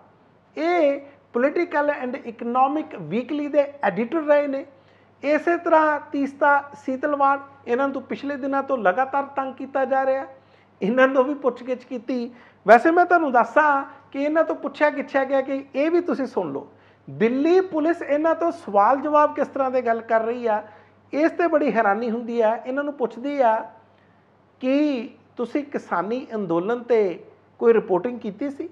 ਇਹ ਪੋਲਿਟੀਕਲ ਐਂਡ ਇਕਨੋਮਿਕ ਵੀਕਲੀ ਦੇ ਐਡੀਟਰ ਰਹੇ ਨੇ ਇਸੇ ਤਰ੍ਹਾਂ ਤੀਸਤਾ ਸੀਤਲਵਾਨ ਇਹਨਾਂ ਨੂੰ ਪਿਛਲੇ ਦਿਨਾਂ ਤੋਂ ਲਗਾਤਾਰ ਤੰਗ ਕੀਤਾ ਜਾ ਰਿਹਾ ਇਹਨਾਂ ਨੂੰ ਵੀ ਪੁੱਛਗਿੱਛ ਕੀਤੀ ਵੈਸੇ ਮੈਂ ਤੁਹਾਨੂੰ ਦੱਸਾਂ ਕਿ ਇਹਨਾਂ ਤੋਂ ਪੁੱਛਿਆ ਕਿਛਿਆ ਗਿਆ ਕਿ ਇਹ ਵੀ ਤੁਸੀਂ ਸੁਣ ਲਓ ਦਿੱਲੀ ਪੁਲਿਸ ਇਹਨਾਂ ਤੋਂ ਸਵਾਲ ਜਵਾਬ ਕਿਸ ਤਰ੍ਹਾਂ ਦੇ ਗੱਲ ਕਰ ਰਹੀ ਆ ਇਸ ਤੇ ਬੜੀ ਹੈਰਾਨੀ ਹੁੰਦੀ ਆ ਇਹਨਾਂ ਨੂੰ ਪੁੱਛਦੀ ਆ ਕਿ ਤੁਸੀਂ ਕਿਸਾਨੀ ਅੰਦੋਲਨ ਤੇ ਕੋਈ ਰਿਪੋਰਟਿੰਗ ਕੀਤੀ ਸੀ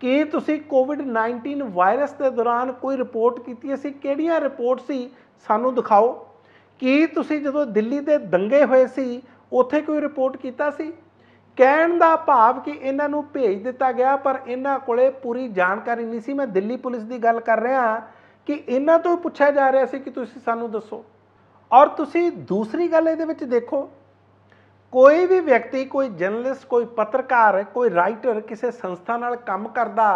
ਕਿ ਤੁਸੀਂ ਕੋਵਿਡ-19 ਵਾਇਰਸ ਦੇ ਦੌਰਾਨ ਕੋਈ ਰਿਪੋਰਟ ਕੀਤੀ ਸੀ ਕਿਹੜੀਆਂ ਰਿਪੋਰਟ ਸੀ ਸਾਨੂੰ ਦਿਖਾਓ ਕਿ ਤੁਸੀਂ ਜਦੋਂ ਦਿੱਲੀ ਦੇ ਦੰਗੇ ਹੋਏ ਸੀ ਉੱਥੇ ਕੋਈ ਰਿਪੋਰਟ ਕੀਤਾ ਸੀ ਕਹਿਣ ਦਾ ਭਾਵ ਕਿ ਇਹਨਾਂ ਨੂੰ ਭੇਜ ਦਿੱਤਾ ਗਿਆ ਪਰ ਇਹਨਾਂ ਕੋਲੇ ਪੂਰੀ ਜਾਣਕਾਰੀ ਨਹੀਂ ਸੀ ਮੈਂ ਦਿੱਲੀ ਪੁਲਿਸ ਦੀ ਗੱਲ ਕਰ ਰਿਹਾ ਕਿ ਇਹਨਾਂ ਤੋਂ ਪੁੱਛਿਆ ਜਾ ਰਿਹਾ ਸੀ ਕਿ ਤੁਸੀਂ ਸਾਨੂੰ ਦੱਸੋ ਔਰ ਤੁਸੀਂ ਦੂਸਰੀ ਗੱਲ ਇਹਦੇ ਵਿੱਚ ਦੇਖੋ ਕੋਈ ਵੀ ਵਿਅਕਤੀ ਕੋਈ ਜਰਨਲਿਸਟ ਕੋਈ ਪੱਤਰਕਾਰ ਕੋਈ ਰਾਈਟਰ ਕਿਸੇ ਸੰਸਥਾ ਨਾਲ ਕੰਮ ਕਰਦਾ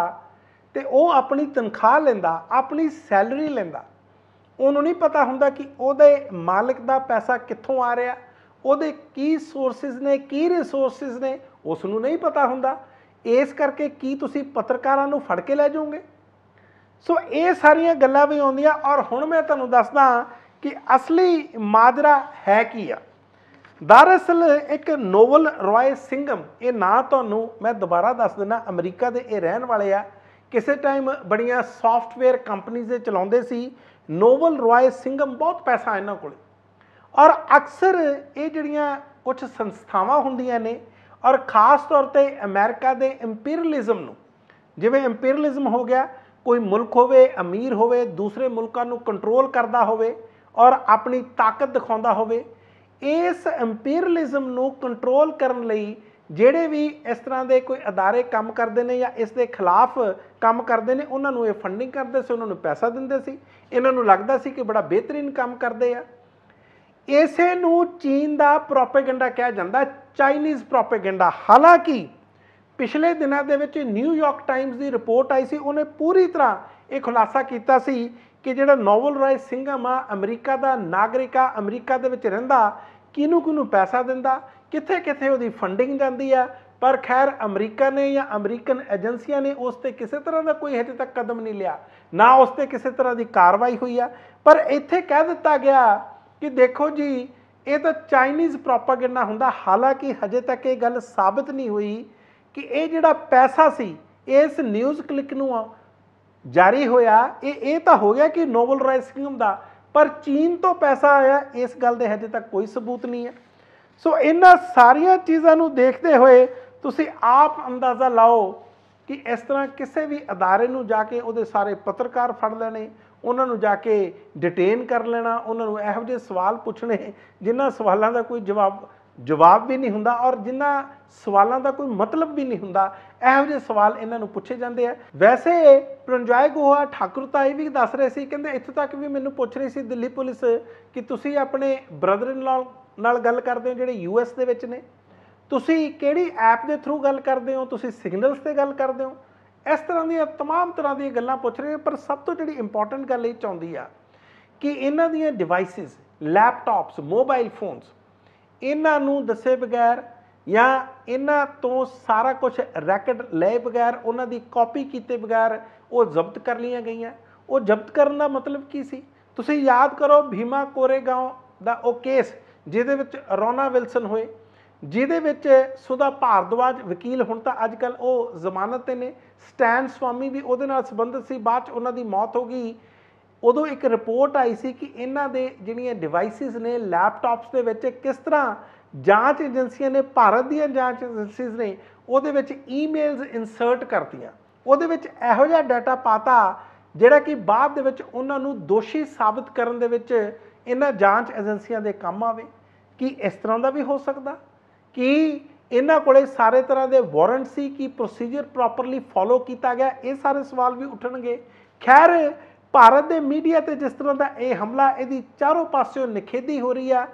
ਤੇ ਉਹ ਆਪਣੀ ਤਨਖਾਹ ਲੈਂਦਾ ਆਪਣੀ ਸੈਲਰੀ ਲੈਂਦਾ ਉਹਨੂੰ ਨਹੀਂ ਪਤਾ ਹੁੰਦਾ ਕਿ ਉਹਦੇ ਮਾਲਕ ਦਾ ਪੈਸਾ ਕਿੱਥੋਂ ਆ ਰਿਹਾ ਉਹਦੇ ਕੀ ਸੋਰਸਸ ਨੇ ਕੀ ਰਿਸੋਰਸਸ ਨੇ ਉਸ ਨੂੰ ਨਹੀਂ ਪਤਾ ਹੁੰਦਾ ਇਸ ਕਰਕੇ ਕੀ ਤੁਸੀਂ ਪੱਤਰਕਾਰਾਂ ਨੂੰ ਫੜ ਕੇ ਲੈ ਜਾਓਗੇ ਸੋ ਇਹ ਸਾਰੀਆਂ ਗੱਲਾਂ ਵੀ ਆਉਂਦੀਆਂ ਔਰ ਹੁਣ ਮੈਂ ਤੁਹਾਨੂੰ ਦੱਸਦਾ ਕਿ ਅਸਲੀ ਮਾਦਰਾ ਹੈ ਕੀ ਆ ਦਰਅਸਲ ਇੱਕ ਨੋਵਲ ਰਾਇ ਸਿੰਘਮ ਇਹ ਨਾਂ ਤੁਹਾਨੂੰ ਮੈਂ ਦੁਬਾਰਾ ਦੱਸ ਦਿੰਦਾ ਅਮਰੀਕਾ ਦੇ ਇਹ ਰਹਿਣ ਵਾਲੇ ਆ ਕਿਸੇ ਟਾਈਮ ਬੜੀਆਂ ਸੌਫਟਵੇਅਰ ਕੰਪਨੀਆਂ ਦੇ ਚਲਾਉਂਦੇ ਸੀ ਨੋਵਲ ਰਾਇ ਸਿੰਘਮ ਬਹੁਤ ਪੈਸਾ ਇਹਨਾਂ ਕੋਲ ਔਰ ਅਕਸਰ ਇਹ ਜਿਹੜੀਆਂ ਕੁਝ ਸੰਸਥਾਵਾਂ ਹੁੰਦੀਆਂ ਨੇ ਔਰ ਖਾਸ ਤੌਰ ਤੇ ਅਮਰੀਕਾ ਦੇ ਇੰਪੀਰੀਅਲਿਜ਼ਮ ਨੂੰ ਜਿਵੇਂ ਇੰਪੀਰੀਅਲਿਜ਼ਮ ਹੋ ਗਿਆ ਕੋਈ ਮੁਲਕ ਹੋਵੇ ਅਮੀਰ ਹੋਵੇ ਦੂਸਰੇ ਮੁਲਕਾਂ ਨੂੰ ਕੰਟਰੋਲ ਕਰਦਾ ਹੋਵੇ ਔਰ ਆਪਣੀ ਤਾਕਤ ਦਿਖਾਉਂਦਾ ਹੋਵੇ ਇਸ ਇੰਪੀਰੀਅਲਿਜ਼ਮ ਨੂੰ ਕੰਟਰੋਲ ਕਰਨ ਲਈ ਜਿਹੜੇ ਵੀ ਇਸ ਤਰ੍ਹਾਂ ਦੇ ਕੋਈ ਅਦਾਰੇ ਕੰਮ ਕਰਦੇ ਨੇ ਜਾਂ ਇਸ ਦੇ ਖਿਲਾਫ ਕੰਮ ਕਰਦੇ ਨੇ ਉਹਨਾਂ ਨੂੰ ਇਹ ਫੰਡਿੰਗ ਕਰਦੇ ਸੀ ਉਹਨਾਂ ਨੂੰ ਪੈਸਾ ਦਿੰਦੇ ਸੀ ਇਹਨਾਂ ਨੂੰ ਲੱਗਦਾ ਸੀ ਕਿ ਬੜਾ ਬਿਹਤਰੀਨ ਕੰਮ ਕਰਦੇ ਆ ਇਸੇ ਨੂੰ ਚੀਨ ਦਾ ਪ੍ਰੋਪਾਗੈਂਡਾ ਕਿਹਾ ਜਾਂਦਾ ਚਾਈਨੀਜ਼ ਪ੍ਰੋਪਾਗੈਂਡਾ ਹਾਲਾਂਕਿ ਪਿਛਲੇ ਦਿਨਾਂ ਦੇ ਵਿੱਚ ਨਿਊਯਾਰਕ ਟਾਈਮਜ਼ ਦੀ ਰਿਪੋਰਟ ਆਈ ਸੀ ਉਹਨੇ ਪੂਰੀ ਤਰ੍ਹਾਂ ਇਹ ਖੁਲਾਸਾ ਕੀਤਾ ਸੀ ਕਿ ਜਿਹੜਾ ਨੋਵਲ ਰਾਏ ਸਿੰਘਮ ਆ ਅਮਰੀਕਾ ਦਾ ਨਾਗਰਿਕ ਆ ਅਮਰੀਕਾ ਦੇ ਵਿੱਚ ਰਹਿੰਦਾ ਕਿਨੂੰ ਕਿਨੂੰ ਪੈਸਾ ਦਿੰਦਾ ਕਿੱਥੇ ਕਿੱਥੇ ਉਹਦੀ ਫੰਡਿੰਗ ਜਾਂਦੀ ਆ ਪਰ ਖੈਰ ਅਮਰੀਕਾ ਨੇ ਜਾਂ ਅਮਰੀਕਨ ਏਜੰਸੀਆਂ ਨੇ ਉਸ ਤੇ ਕਿਸੇ ਤਰ੍ਹਾਂ ਦਾ ਕੋਈ ਹਜੇ ਤੱਕ ਕਦਮ ਨਹੀਂ ਲਿਆ ਨਾ ਉਸ ਤੇ ਕਿਸੇ ਤਰ੍ਹਾਂ ਦੀ ਕਾਰਵਾਈ ਹੋਈ ਆ ਪਰ ਇੱਥੇ ਕਹਿ ਦਿੱਤਾ ਗਿਆ ਕਿ ਦੇਖੋ ਜੀ ਇਹ ਤਾਂ ਚਾਈਨੀਜ਼ ਪ੍ਰੋਪਾਗੈਂਡਾ ਹੁੰਦਾ ਹਾਲਾਂਕਿ ਹਜੇ ਤੱਕ ਇਹ ਗੱਲ ਸਾਬਤ ਨਹੀਂ ਹੋਈ ਕਿ ਇਹ ਜਿਹੜਾ ਪੈਸਾ ਸੀ ਇਸ ਨਿਊਜ਼ ਕਲਿੱਕ ਨੂੰ ਜਾਰੀ ਹੋਇਆ ਇਹ ਇਹ ਤਾਂ ਹੋ ਗਿਆ ਕਿ ਨੋਬਲ ਰਾਈਸ ਸਕੀਮ ਦਾ ਪਰ ਚੀਨ ਤੋਂ ਪੈਸਾ ਆਇਆ ਇਸ ਗੱਲ ਦੇ ਹਜੇ ਤੱਕ ਕੋਈ ਸਬੂਤ ਨਹੀਂ ਹੈ ਸੋ ਇਹਨਾਂ ਸਾਰੀਆਂ ਚੀਜ਼ਾਂ ਨੂੰ ਦੇਖਦੇ ਹੋਏ ਤੁਸੀਂ ਆਪ ਅੰਦਾਜ਼ਾ ਲਾਓ ਕਿ ਇਸ ਤਰ੍ਹਾਂ ਕਿਸੇ ਵੀ ਅਦਾਰੇ ਨੂੰ ਜਾ ਕੇ ਉਹਦੇ ਸਾਰੇ ਪੱਤਰਕਾਰ ਫੜ ਲੈਣੇ ਉਹਨਾਂ ਨੂੰ ਜਾ ਕੇ ਡਿਟੇਨ ਕਰ ਲੈਣਾ ਉਹਨਾਂ ਨੂੰ ਇਹੋ ਜਿਹੇ ਸਵਾਲ ਪੁੱਛਣੇ ਜਿਨ੍ਹਾਂ ਸਵਾਲਾਂ ਦਾ ਕੋਈ ਜਵਾਬ ਜਵਾਬ ਵੀ ਨਹੀਂ ਹੁੰਦਾ ਔਰ ਜਿੰਨਾ ਸਵਾਲਾਂ ਦਾ ਕੋਈ ਮਤਲਬ ਵੀ ਨਹੀਂ ਹੁੰਦਾ ਇਹੋ ਜਿਹੇ ਸਵਾਲ ਇਹਨਾਂ ਨੂੰ ਪੁੱਛੇ ਜਾਂਦੇ ਆ ਵੈਸੇ ਪ੍ਰੰਜਾਇ ਗੋਹਾ ਠਾਕੁਰ ਤਾਂ ਇਹ ਵੀ ਦੱਸ ਰਹੇ ਸੀ ਕਹਿੰਦੇ ਇੱਥੋਂ ਤੱਕ ਵੀ ਮੈਨੂੰ ਪੁੱਛ ਰਹੀ ਸੀ ਦਿੱਲੀ ਪੁਲਿਸ ਕਿ ਤੁਸੀਂ ਆਪਣੇ ਬ੍ਰਦਰ ਇਨ ਲਾਅ ਨਾਲ ਗੱਲ ਕਰਦੇ ਹੋ ਜਿਹੜੇ ਯੂਐਸ ਦੇ ਵਿੱਚ ਨੇ ਤੁਸੀਂ ਕਿਹੜੀ ਐਪ ਦੇ ਥਰੂ ਗੱਲ ਕਰਦੇ ਹੋ ਤੁਸੀਂ ਸਿਗਨਲਸ ਤੇ ਗੱਲ ਕਰਦੇ ਹੋ ਇਸ ਤਰ੍ਹਾਂ ਦੀਆਂ तमाम ਤਰ੍ਹਾਂ ਦੀਆਂ ਗੱਲਾਂ ਪੁੱਛ ਰਹੇ ਪਰ ਸਭ ਤੋਂ ਜਿਹੜੀ ਇੰਪੋਰਟੈਂਟ ਗੱਲ ਇਹ ਚਾਹੁੰਦੀ ਆ ਕਿ ਇਹਨਾਂ ਦੀਆਂ ਡਿਵਾਈਸਸ ਲੈਪਟਾਪਸ ਮੋਬਾਈਲ ਫੋਨਸ ਇਹਨਾਂ ਨੂੰ ਦੱਸੇ ਬਗੈਰ ਜਾਂ ਇਹਨਾਂ ਤੋਂ ਸਾਰਾ ਕੁਝ ਰੈਕਡ ਲਏ ਬਗੈਰ ਉਹਨਾਂ ਦੀ ਕਾਪੀ ਕੀਤੇ ਬਗੈਰ ਉਹ ਜ਼ਬਤ ਕਰ ਲਈਆਂ ਗਈਆਂ ਉਹ ਜ਼ਬਤ ਕਰਨ ਦਾ ਮਤਲਬ ਕੀ ਸੀ ਤੁਸੀਂ ਯਾਦ ਕਰੋ ਭੀਮਾ ਕੋਰੇਗਾਉਂ ਦਾ ਉਹ ਕੇਸ ਜਿਹਦੇ ਵਿੱਚ ਰੋਨਾ ਵਿਲਸਨ ਹੋਏ ਜਿਹਦੇ ਵਿੱਚ ਸੁਦਾ ਭਾਰਦਵਾਜ ਵਕੀਲ ਹੁਣ ਤਾਂ ਅੱਜ ਕੱਲ ਉਹ ਜ਼ਮਾਨਤ ਤੇ ਨੇ ਸਟੈਨ ਸਵਾਮੀ ਵੀ ਉਹਦੇ ਨਾਲ ਸੰਬੰਧਿਤ ਸੀ ਬਾਅਦ ਚ ਉਹਨਾਂ ਦੀ ਮੌਤ ਹੋ ਗਈ ਉਦੋਂ ਇੱਕ ਰਿਪੋਰਟ ਆਈ ਸੀ ਕਿ ਇਹਨਾਂ ਦੇ ਜਿਹੜੀਆਂ ਡਿਵਾਈਸਿਸ ਨੇ ਲੈਪਟਾਪਸ ਦੇ ਵਿੱਚ ਕਿਸ ਤਰ੍ਹਾਂ ਜਾਂਚ ਏਜੰਸੀਆਂ ਨੇ ਭਾਰਤ ਦੀਆਂ ਜਾਂਚ ਏਜੰਸੀਜ਼ ਨੇ ਉਹਦੇ ਵਿੱਚ ਈਮੇਲਸ ਇਨਸਰਟ ਕਰਤੀਆਂ ਉਹਦੇ ਵਿੱਚ ਇਹੋ ਜਿਹਾ ਡਾਟਾ ਪਾਤਾ ਜਿਹੜਾ ਕਿ ਬਾਅਦ ਦੇ ਵਿੱਚ ਉਹਨਾਂ ਨੂੰ ਦੋਸ਼ੀ ਸਾਬਤ ਕਰਨ ਦੇ ਵਿੱਚ ਇਹਨਾਂ ਜਾਂਚ ਏਜੰਸੀਆਂ ਦੇ ਕੰਮ ਆਵੇ ਕਿ ਇਸ ਤਰ੍ਹਾਂ ਦਾ ਵੀ ਹੋ ਸਕਦਾ ਕਿ ਇਹਨਾਂ ਕੋਲੇ ਸਾਰੇ ਤਰ੍ਹਾਂ ਦੇ ਵਾਰੰਟ ਸੀ ਕਿ ਪ੍ਰੋਸੀਜਰ ਪ੍ਰੋਪਰਲੀ ਫਾਲੋ ਕੀਤਾ ਗਿਆ ਇਹ ਸਾਰੇ ਸਵਾਲ ਵੀ ਉੱਠਣਗੇ ਖੈਰ ਭਾਰਤ ਦੇ ਮੀਡੀਆ ਤੇ ਜਿਸ ਤਰ੍ਹਾਂ ਦਾ ਇਹ ਹਮਲਾ ਇਹਦੀ ਚਾਰੋਂ ਪਾਸਿਓਂ ਨਿਖੇਧੀ ਹੋ ਰਹੀ ਆ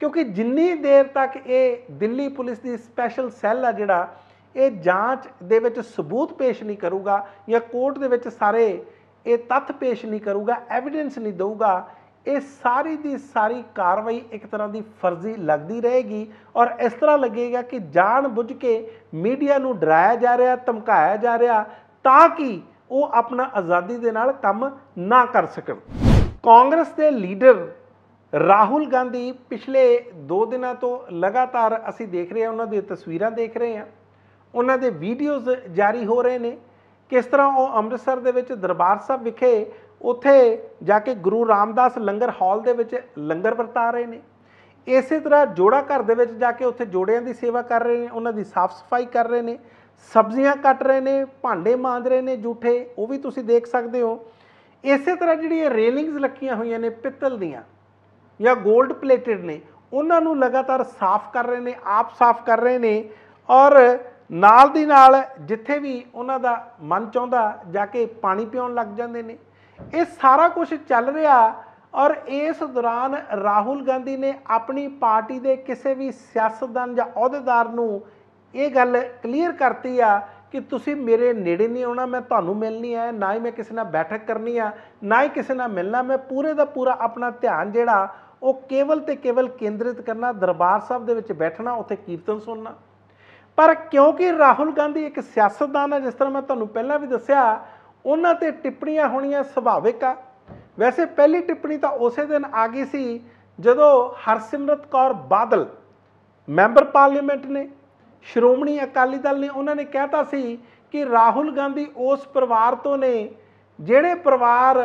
ਕਿਉਂਕਿ ਜਿੰਨੀ ਦੇਰ ਤੱਕ ਇਹ ਦਿੱਲੀ ਪੁਲਿਸ ਦੀ ਸਪੈਸ਼ਲ ਸੈੱਲ ਆ ਜਿਹੜਾ ਇਹ ਜਾਂਚ ਦੇ ਵਿੱਚ ਸਬੂਤ ਪੇਸ਼ ਨਹੀਂ ਕਰੂਗਾ ਜਾਂ ਕੋਰਟ ਦੇ ਵਿੱਚ ਸਾਰੇ ਇਹ ਤੱਥ ਪੇਸ਼ ਨਹੀਂ ਕਰੂਗਾ ਐਵੀਡੈਂਸ ਨਹੀਂ ਦੇਊਗਾ ਇਹ ਸਾਰੀ ਦੀ ਸਾਰੀ ਕਾਰਵਾਈ ਇੱਕ ਤਰ੍ਹਾਂ ਦੀ ਫਰਜ਼ੀ ਲੱਗਦੀ ਰਹੇਗੀ ਔਰ ਇਸ ਤਰ੍ਹਾਂ ਲੱਗੇਗਾ ਕਿ ਜਾਣ ਬੁੱਝ ਕੇ ਮੀਡੀਆ ਨੂੰ ਡਰਾਇਆ ਜਾ ਰਿਹਾ ਧਮਕਾਇਆ ਜਾ ਰਿਹਾ ਤਾਂ ਕਿ ਉਹ ਆਪਣਾ ਆਜ਼ਾਦੀ ਦੇ ਨਾਲ ਕੰਮ ਨਾ ਕਰ ਸਕਣ ਕਾਂਗਰਸ ਦੇ ਲੀਡਰ ਰਾਹੁਲ ਗਾਂਧੀ ਪਿਛਲੇ 2 ਦਿਨਾਂ ਤੋਂ ਲਗਾਤਾਰ ਅਸੀਂ ਦੇਖ ਰਹੇ ਹਾਂ ਉਹਨਾਂ ਦੀਆਂ ਤਸਵੀਰਾਂ ਦੇਖ ਰਹੇ ਹਾਂ ਉਹਨਾਂ ਦੇ ਵੀਡੀਓਜ਼ ਜਾਰੀ ਹੋ ਰਹੇ ਨੇ ਕਿਸ ਤਰ੍ਹਾਂ ਉਹ ਅੰਮ੍ਰਿਤਸਰ ਦੇ ਵਿੱਚ ਦਰਬਾਰ ਸਾਹਿਬ ਵਿਖੇ ਉੱਥੇ ਜਾ ਕੇ ਗੁਰੂ ਰਾਮਦਾਸ ਲੰਗਰ ਹਾਲ ਦੇ ਵਿੱਚ ਲੰਗਰ ਵਰਤਾ ਰਹੇ ਨੇ ਇਸੇ ਤਰ੍ਹਾਂ ਜੋੜਾ ਘਰ ਦੇ ਵਿੱਚ ਜਾ ਕੇ ਉੱਥੇ ਜੋੜਿਆਂ ਦੀ ਸੇਵਾ ਕਰ ਰਹੇ ਨੇ ਉਹਨਾਂ ਦੀ ਸਾਫ਼ ਸਫਾਈ ਕਰ ਰਹੇ ਨੇ ਸਬਜ਼ੀਆਂ ਕੱਟ ਰਹੇ ਨੇ ਭਾਂਡੇ ਮਾਂਜ ਰਹੇ ਨੇ ਜੂਠੇ ਉਹ ਵੀ ਤੁਸੀਂ ਦੇਖ ਸਕਦੇ ਹੋ ਇਸੇ ਤਰ੍ਹਾਂ ਜਿਹੜੀ ਇਹ ਰੇਲਿੰਗਸ ਲੱਗੀਆਂ ਹੋਈਆਂ ਨੇ ਪਿੱਤਲ ਦੀਆਂ ਜਾਂ 골ਡ ਪਲੇਟਡ ਨੇ ਉਹਨਾਂ ਨੂੰ ਲਗਾਤਾਰ ਸਾਫ਼ ਕਰ ਰਹੇ ਨੇ ਆਪ ਸਾਫ਼ ਕਰ ਰਹੇ ਨੇ ਔਰ ਨਾਲ ਦੀ ਨਾਲ ਜਿੱਥੇ ਵੀ ਉਹਨਾਂ ਦਾ ਮਨ ਚਾਹੁੰਦਾ ਜਾ ਕੇ ਪਾਣੀ ਪੀਉਣ ਲੱਗ ਜਾਂਦੇ ਨੇ ਇਹ ਸਾਰਾ ਕੁਝ ਚੱਲ ਰਿਹਾ ਔਰ ਇਸ ਦੌਰਾਨ ਰਾਹੁਲ ਗਾਂਧੀ ਨੇ ਆਪਣੀ ਪਾਰਟੀ ਦੇ ਕਿਸੇ ਵੀ ਸਿਆਸਤਦਾਨ ਜਾਂ ਅਹੁਦੇਦਾਰ ਨੂੰ ਇਹ ਗੱਲ ਕਲੀਅਰ ਕਰਤੀ ਆ ਕਿ ਤੁਸੀਂ ਮੇਰੇ ਨੇੜੇ ਨਹੀਂ ਆਉਣਾ ਮੈਂ ਤੁਹਾਨੂੰ ਮਿਲਣੀ ਆ ਨਾ ਹੀ ਮੈਂ ਕਿਸੇ ਨਾਲ ਬੈਠਕ ਕਰਨੀ ਆ ਨਾ ਹੀ ਕਿਸੇ ਨਾਲ ਮਿਲਣਾ ਮੈਂ ਪੂਰੇ ਦਾ ਪੂਰਾ ਆਪਣਾ ਧਿਆਨ ਜਿਹੜਾ ਉਹ ਕੇਵਲ ਤੇ ਕੇਵਲ ਕੇਂਦਰਿਤ ਕਰਨਾ ਦਰਬਾਰ ਸਾਹਿਬ ਦੇ ਵਿੱਚ ਬੈਠਣਾ ਉੱਥੇ ਕੀਰਤਨ ਸੁਣਨਾ ਪਰ ਕਿਉਂਕਿ ਰਾਹੁਲ ਗਾਂਧੀ ਇੱਕ ਸਿਆਸਤਦਾਨ ਹੈ ਜਿਸ ਤਰ੍ਹਾਂ ਮੈਂ ਤੁਹਾਨੂੰ ਪਹਿਲਾਂ ਵੀ ਦੱਸਿਆ ਉਹਨਾਂ ਤੇ ਟਿੱਪਣੀਆਂ ਹੋਣੀਆਂ ਸੁਭਾਵਿਕ ਆ ਵੈਸੇ ਪਹਿਲੀ ਟਿੱਪਣੀ ਤਾਂ ਉਸੇ ਦਿਨ ਆ ਗਈ ਸੀ ਜਦੋਂ ਹਰਸਿਮਰਤ ਕੌਰ ਬਾਦਲ ਮੈਂਬਰ ਪਾਰਲੀਮੈਂਟ ਨੇ ਸ਼੍ਰੋਮਣੀ ਅਕਾਲੀ ਦਲ ਨੇ ਉਹਨਾਂ ਨੇ ਕਹਿਤਾ ਸੀ ਕਿ ਰਾਹੁਲ ਗਾਂਧੀ ਉਸ ਪਰਿਵਾਰ ਤੋਂ ਨੇ ਜਿਹੜੇ ਪਰਿਵਾਰ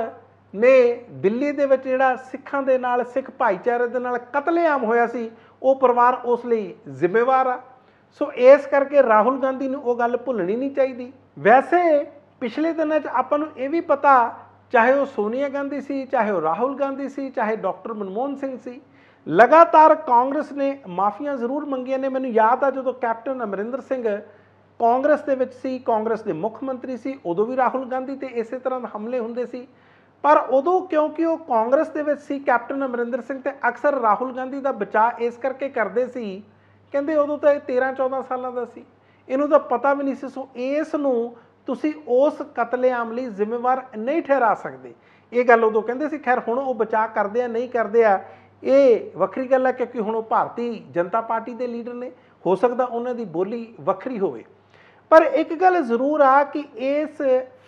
ਨੇ ਦਿੱਲੀ ਦੇ ਵਿੱਚ ਜਿਹੜਾ ਸਿੱਖਾਂ ਦੇ ਨਾਲ ਸਿੱਖ ਭਾਈਚਾਰੇ ਦੇ ਨਾਲ ਕਤਲੇਆਮ ਹੋਇਆ ਸੀ ਉਹ ਪਰਿਵਾਰ ਉਸ ਲਈ ਜ਼ਿੰਮੇਵਾਰ ਆ ਸੋ ਇਸ ਕਰਕੇ ਰਾਹੁਲ ਗਾਂਧੀ ਨੂੰ ਉਹ ਗੱਲ ਭੁੱਲਣੀ ਨਹੀਂ ਚਾਹੀਦੀ ਵੈਸੇ ਪਿਛਲੇ ਦਿਨਾਂ 'ਚ ਆਪਾਂ ਨੂੰ ਇਹ ਵੀ ਪਤਾ ਚਾਹੇ ਉਹ ਸੋਨੀਆ ਗਾਂਧੀ ਸੀ ਚਾਹੇ ਉਹ ਰਾਹੁਲ ਗਾਂਧੀ ਸੀ ਚਾਹੇ ਡਾਕਟਰ ਮਨਮੋਹਨ ਸਿੰਘ ਸੀ ਲਗਾਤਾਰ ਕਾਂਗਰਸ ਨੇ ਮਾਫੀਆਂ ਜ਼ਰੂਰ ਮੰਗੀਆਂ ਨੇ ਮੈਨੂੰ ਯਾਦ ਆ ਜਦੋਂ ਕੈਪਟਨ ਅਮਰਿੰਦਰ ਸਿੰਘ ਕਾਂਗਰਸ ਦੇ ਵਿੱਚ ਸੀ ਕਾਂਗਰਸ ਦੇ ਮੁੱਖ ਮੰਤਰੀ ਸੀ ਉਦੋਂ ਵੀ ਰਾਹੁਲ ਗਾਂਧੀ ਤੇ ਇਸੇ ਤਰ੍ਹਾਂ ਦੇ ਹਮਲੇ ਹੁੰਦੇ ਸੀ ਪਰ ਉਦੋਂ ਕਿਉਂਕਿ ਉਹ ਕਾਂਗਰਸ ਦੇ ਵਿੱਚ ਸੀ ਕੈਪਟਨ ਅਮਰਿੰਦਰ ਸਿੰਘ ਤੇ ਅਕਸਰ ਰਾਹੁਲ ਗਾਂਧੀ ਦਾ ਬਚਾਅ ਇਸ ਕਰਕੇ ਕਰਦੇ ਸੀ ਕਹਿੰਦੇ ਉਦੋਂ ਤਾਂ ਇਹ 13 14 ਸਾਲਾਂ ਦਾ ਸੀ ਇਹਨੂੰ ਤਾਂ ਪਤਾ ਵੀ ਨਹੀਂ ਸੀ ਸੋ ਇਸ ਨੂੰ ਤੁਸੀਂ ਉਸ ਕਤਲੇਆਮ ਲਈ ਜ਼ਿੰਮੇਵਾਰ ਨਹੀਂ ਠਹਿਰਾ ਸਕਦੇ ਇਹ ਗੱਲ ਉਦੋਂ ਕਹਿੰਦੇ ਸੀ ਖੈਰ ਹੁਣ ਉਹ ਬਚਾਅ ਕਰਦੇ ਆ ਨਹੀਂ ਕਰਦੇ ਆ ਇਹ ਵੱਖਰੀ ਗੱਲ ਹੈ ਕਿਉਂਕਿ ਹੁਣ ਉਹ ਭਾਰਤੀ ਜਨਤਾ ਪਾਰਟੀ ਦੇ ਲੀਡਰ ਨੇ ਹੋ ਸਕਦਾ ਉਹਨਾਂ ਦੀ ਬੋਲੀ ਵੱਖਰੀ ਹੋਵੇ ਪਰ ਇੱਕ ਗੱਲ ਜ਼ਰੂਰ ਆ ਕਿ ਇਸ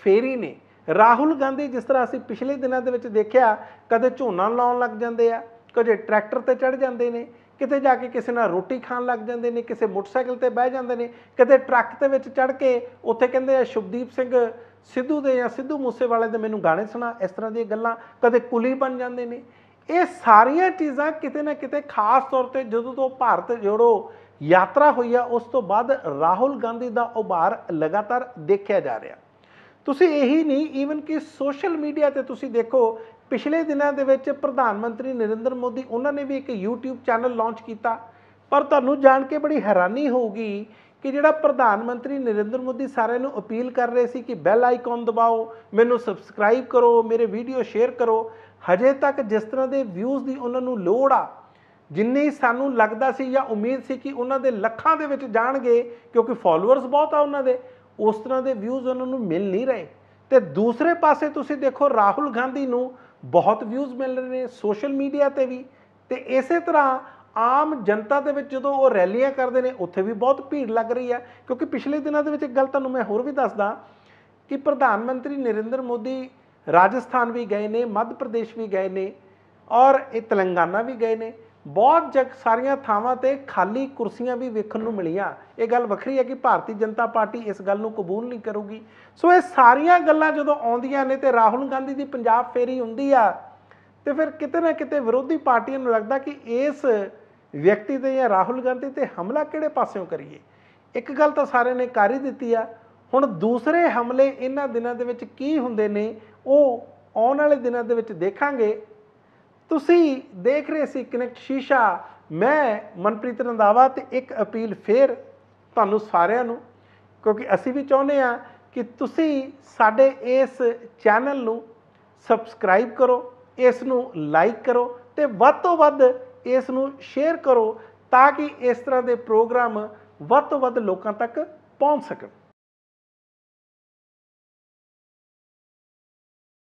ਫੇਰੀ ਨੇ ਰਾਹੁਲ ਗਾਂਧੀ ਜਿਸ ਤਰ੍ਹਾਂ ਅਸੀਂ ਪਿਛਲੇ ਦਿਨਾਂ ਦੇ ਵਿੱਚ ਦੇਖਿਆ ਕਦੇ ਝੋਨਾ ਲਾਉਣ ਲੱਗ ਜਾਂਦੇ ਆ ਕਦੇ ਟਰੈਕਟਰ ਤੇ ਚੜ ਜਾਂਦੇ ਨੇ ਕਿਤੇ ਜਾ ਕੇ ਕਿਸੇ ਨਾਲ ਰੋਟੀ ਖਾਣ ਲੱਗ ਜਾਂਦੇ ਨੇ ਕਿਸੇ ਮੋਟਰਸਾਈਕਲ ਤੇ ਬਹਿ ਜਾਂਦੇ ਨੇ ਕਦੇ ਟਰੱਕ ਦੇ ਵਿੱਚ ਚੜ ਕੇ ਉੱਥੇ ਕਹਿੰਦੇ ਆ ਸ਼ੁਭਦੀਪ ਸਿੰਘ ਸਿੱਧੂ ਦੇ ਜਾਂ ਸਿੱਧੂ ਮੂਸੇਵਾਲੇ ਦੇ ਮੈਨੂੰ ਗਾਣੇ ਸੁਣਾ ਇਸ ਤਰ੍ਹਾਂ ਦੀਆਂ ਗੱਲਾਂ ਕਦੇ ਕੁਲੀ ਬਣ ਜਾਂਦੇ ਨੇ ਇਹ ਸਾਰੀਆਂ ਚੀਜ਼ਾਂ ਕਿਤੇ ਨਾ ਕਿਤੇ ਖਾਸ ਤੌਰ ਤੇ ਜਦੋਂ ਤੋਂ ਭਾਰਤ ਜੋੜੋ ਯਾਤਰਾ ਹੋਈ ਆ ਉਸ ਤੋਂ ਬਾਅਦ ਰਾਹੁਲ ਗਾਂਧੀ ਦਾ ਉਭਾਰ ਲਗਾਤਾਰ ਦੇਖਿਆ ਜਾ ਰਿਹਾ ਤੁਸੀਂ ਇਹੀ ਨਹੀਂ ਈਵਨ ਕਿ ਸੋਸ਼ਲ ਮੀਡੀਆ ਤੇ ਤੁਸੀਂ ਦੇਖੋ ਪਿਛਲੇ ਦਿਨਾਂ ਦੇ ਵਿੱਚ ਪ੍ਰਧਾਨ ਮੰਤਰੀ ਨਰਿੰਦਰ ਮੋਦੀ ਉਹਨਾਂ ਨੇ ਵੀ ਇੱਕ YouTube ਚੈਨਲ ਲਾਂਚ ਕੀਤਾ ਪਰ ਤੁਹਾਨੂੰ ਜਾਣ ਕੇ ਬੜੀ ਹੈਰਾਨੀ ਹੋਊਗੀ ਕਿ ਜਿਹੜਾ ਪ੍ਰਧਾਨ ਮੰਤਰੀ ਨਰਿੰਦਰ ਮੋਦੀ ਸਾਰਿਆਂ ਨੂੰ ਅਪੀਲ ਕਰ ਰਹੇ ਸੀ ਕਿ ਬੈਲ ਆਈਕਨ ਦਬਾਓ ਮੈਨੂੰ ਸਬਸਕ੍ਰਾਈਬ ਕਰੋ ਮੇਰੇ ਵੀਡੀਓ ਸ਼ੇਅਰ ਕਰੋ ਹਜੇ ਤੱਕ ਜਿਸ ਤਰ੍ਹਾਂ ਦੇ ਵਿਊਜ਼ ਦੀ ਉਹਨਾਂ ਨੂੰ ਲੋੜ ਆ ਜਿੰਨੀ ਸਾਨੂੰ ਲੱਗਦਾ ਸੀ ਜਾਂ ਉਮੀਦ ਸੀ ਕਿ ਉਹਨਾਂ ਦੇ ਲੱਖਾਂ ਦੇ ਵਿੱਚ ਜਾਣਗੇ ਕਿਉਂਕਿ ਫਾਲੋਅਰਸ ਬਹੁਤ ਆ ਉਹਨਾਂ ਦੇ ਉਸ ਤਰ੍ਹਾਂ ਦੇ ਵਿਊਜ਼ ਉਹਨਾਂ ਨੂੰ ਮਿਲ ਨਹੀਂ ਰਹੇ ਤੇ ਦੂਸਰੇ ਪਾਸੇ ਤੁਸੀਂ ਦੇਖੋ ਰਾਹੁਲ ਗਾਂਧੀ ਨੂੰ ਬਹੁਤ ਵਿਊਜ਼ ਮਿਲ ਰਹੇ ਨੇ ਸੋਸ਼ਲ ਮੀਡੀਆ ਤੇ ਵੀ ਤੇ ਇਸੇ ਤਰ੍ਹਾਂ ਆਮ ਜਨਤਾ ਦੇ ਵਿੱਚ ਜਦੋਂ ਉਹ ਰੈਲੀਆਂ ਕਰਦੇ ਨੇ ਉੱਥੇ ਵੀ ਬਹੁਤ ਭੀੜ ਲੱਗ ਰਹੀ ਹੈ ਕਿਉਂਕਿ ਪਿਛਲੇ ਦਿਨਾਂ ਦੇ ਵਿੱਚ ਇੱਕ ਗੱਲ ਤੁਹਾਨੂੰ ਮੈਂ ਹੋਰ ਵੀ ਦੱਸਦਾ ਕਿ ਪ੍ਰਧਾਨ ਮੰਤਰੀ ਨਰਿੰਦਰ ਮੋਦੀ ਰਾਜਸਥਾਨ ਵੀ ਗਏ ਨੇ ਮੱਧ ਪ੍ਰਦੇਸ਼ ਵੀ ਗਏ ਨੇ ਔਰ ਇਹ ਤੇਲੰਗਾਨਾ ਵੀ ਗਏ ਨੇ ਬਹੁਤ ਜਗ ਸਾਰੀਆਂ ਥਾਵਾਂ ਤੇ ਖਾਲੀ ਕੁਰਸੀਆਂ ਵੀ ਵੇਖਣ ਨੂੰ ਮਿਲੀਆਂ ਇਹ ਗੱਲ ਵੱਖਰੀ ਹੈ ਕਿ ਭਾਰਤੀ ਜਨਤਾ ਪਾਰਟੀ ਇਸ ਗੱਲ ਨੂੰ ਕਬੂਲ ਨਹੀਂ ਕਰੂਗੀ ਸੋ ਇਹ ਸਾਰੀਆਂ ਗੱਲਾਂ ਜਦੋਂ ਆਉਂਦੀਆਂ ਨੇ ਤੇ ਰਾਹੁਲ ਗਾਂਧੀ ਦੀ ਪੰਜਾਬ ਫੇਰੀ ਹੁੰਦੀ ਆ ਤੇ ਫਿਰ ਕਿਤੇ ਨਾ ਕਿਤੇ ਵਿਰੋਧੀ ਪਾਰਟੀਆਂ ਨੂੰ ਲੱਗਦਾ ਕਿ ਇਸ ਵਿਅਕਤੀ ਤੇ ਜਾਂ ਰਾਹੁਲ ਗਾਂਧੀ ਤੇ ਹਮਲਾ ਕਿਹੜੇ ਪਾਸਿਓਂ ਕਰੀਏ ਇੱਕ ਗੱਲ ਤਾਂ ਸਾਰੇ ਨੇ ਕਰ ਹੀ ਦਿੱਤੀ ਆ ਹੁਣ ਦੂਸਰੇ ਹਮਲੇ ਇਹਨਾਂ ਦਿਨਾਂ ਦੇ ਵਿੱਚ ਕੀ ਹੁੰਦੇ ਨੇ ਉਹ ਆਉਣ ਵਾਲੇ ਦਿਨਾਂ ਦੇ ਵਿੱਚ ਦੇਖਾਂਗੇ ਤੁਸੀਂ ਦੇਖ ਰਹੇ ਸੀ ਕਨੈਕਟ ਸ਼ੀਸ਼ਾ ਮੈਂ ਮਨਪ੍ਰੀਤ ਰੰਦਾਵਾ ਤੇ ਇੱਕ ਅਪੀਲ ਫੇਰ ਤੁਹਾਨੂੰ ਸਾਰਿਆਂ ਨੂੰ ਕਿਉਂਕਿ ਅਸੀਂ ਵੀ ਚਾਹੁੰਦੇ ਆ ਕਿ ਤੁਸੀਂ ਸਾਡੇ ਇਸ ਚੈਨਲ ਨੂੰ ਸਬਸਕ੍ਰਾਈਬ ਕਰੋ ਇਸ ਨੂੰ ਲਾਈਕ ਕਰੋ ਤੇ ਵੱਧ ਤੋਂ ਵੱਧ ਇਸ ਨੂੰ ਸ਼ੇਅਰ ਕਰੋ ਤਾਂ ਕਿ ਇਸ ਤਰ੍ਹਾਂ ਦੇ ਪ੍ਰੋਗਰਾਮ ਵੱਧ ਤੋਂ ਵੱਧ ਲੋਕਾਂ ਤੱਕ ਪਹੁੰਚ ਸਕਣ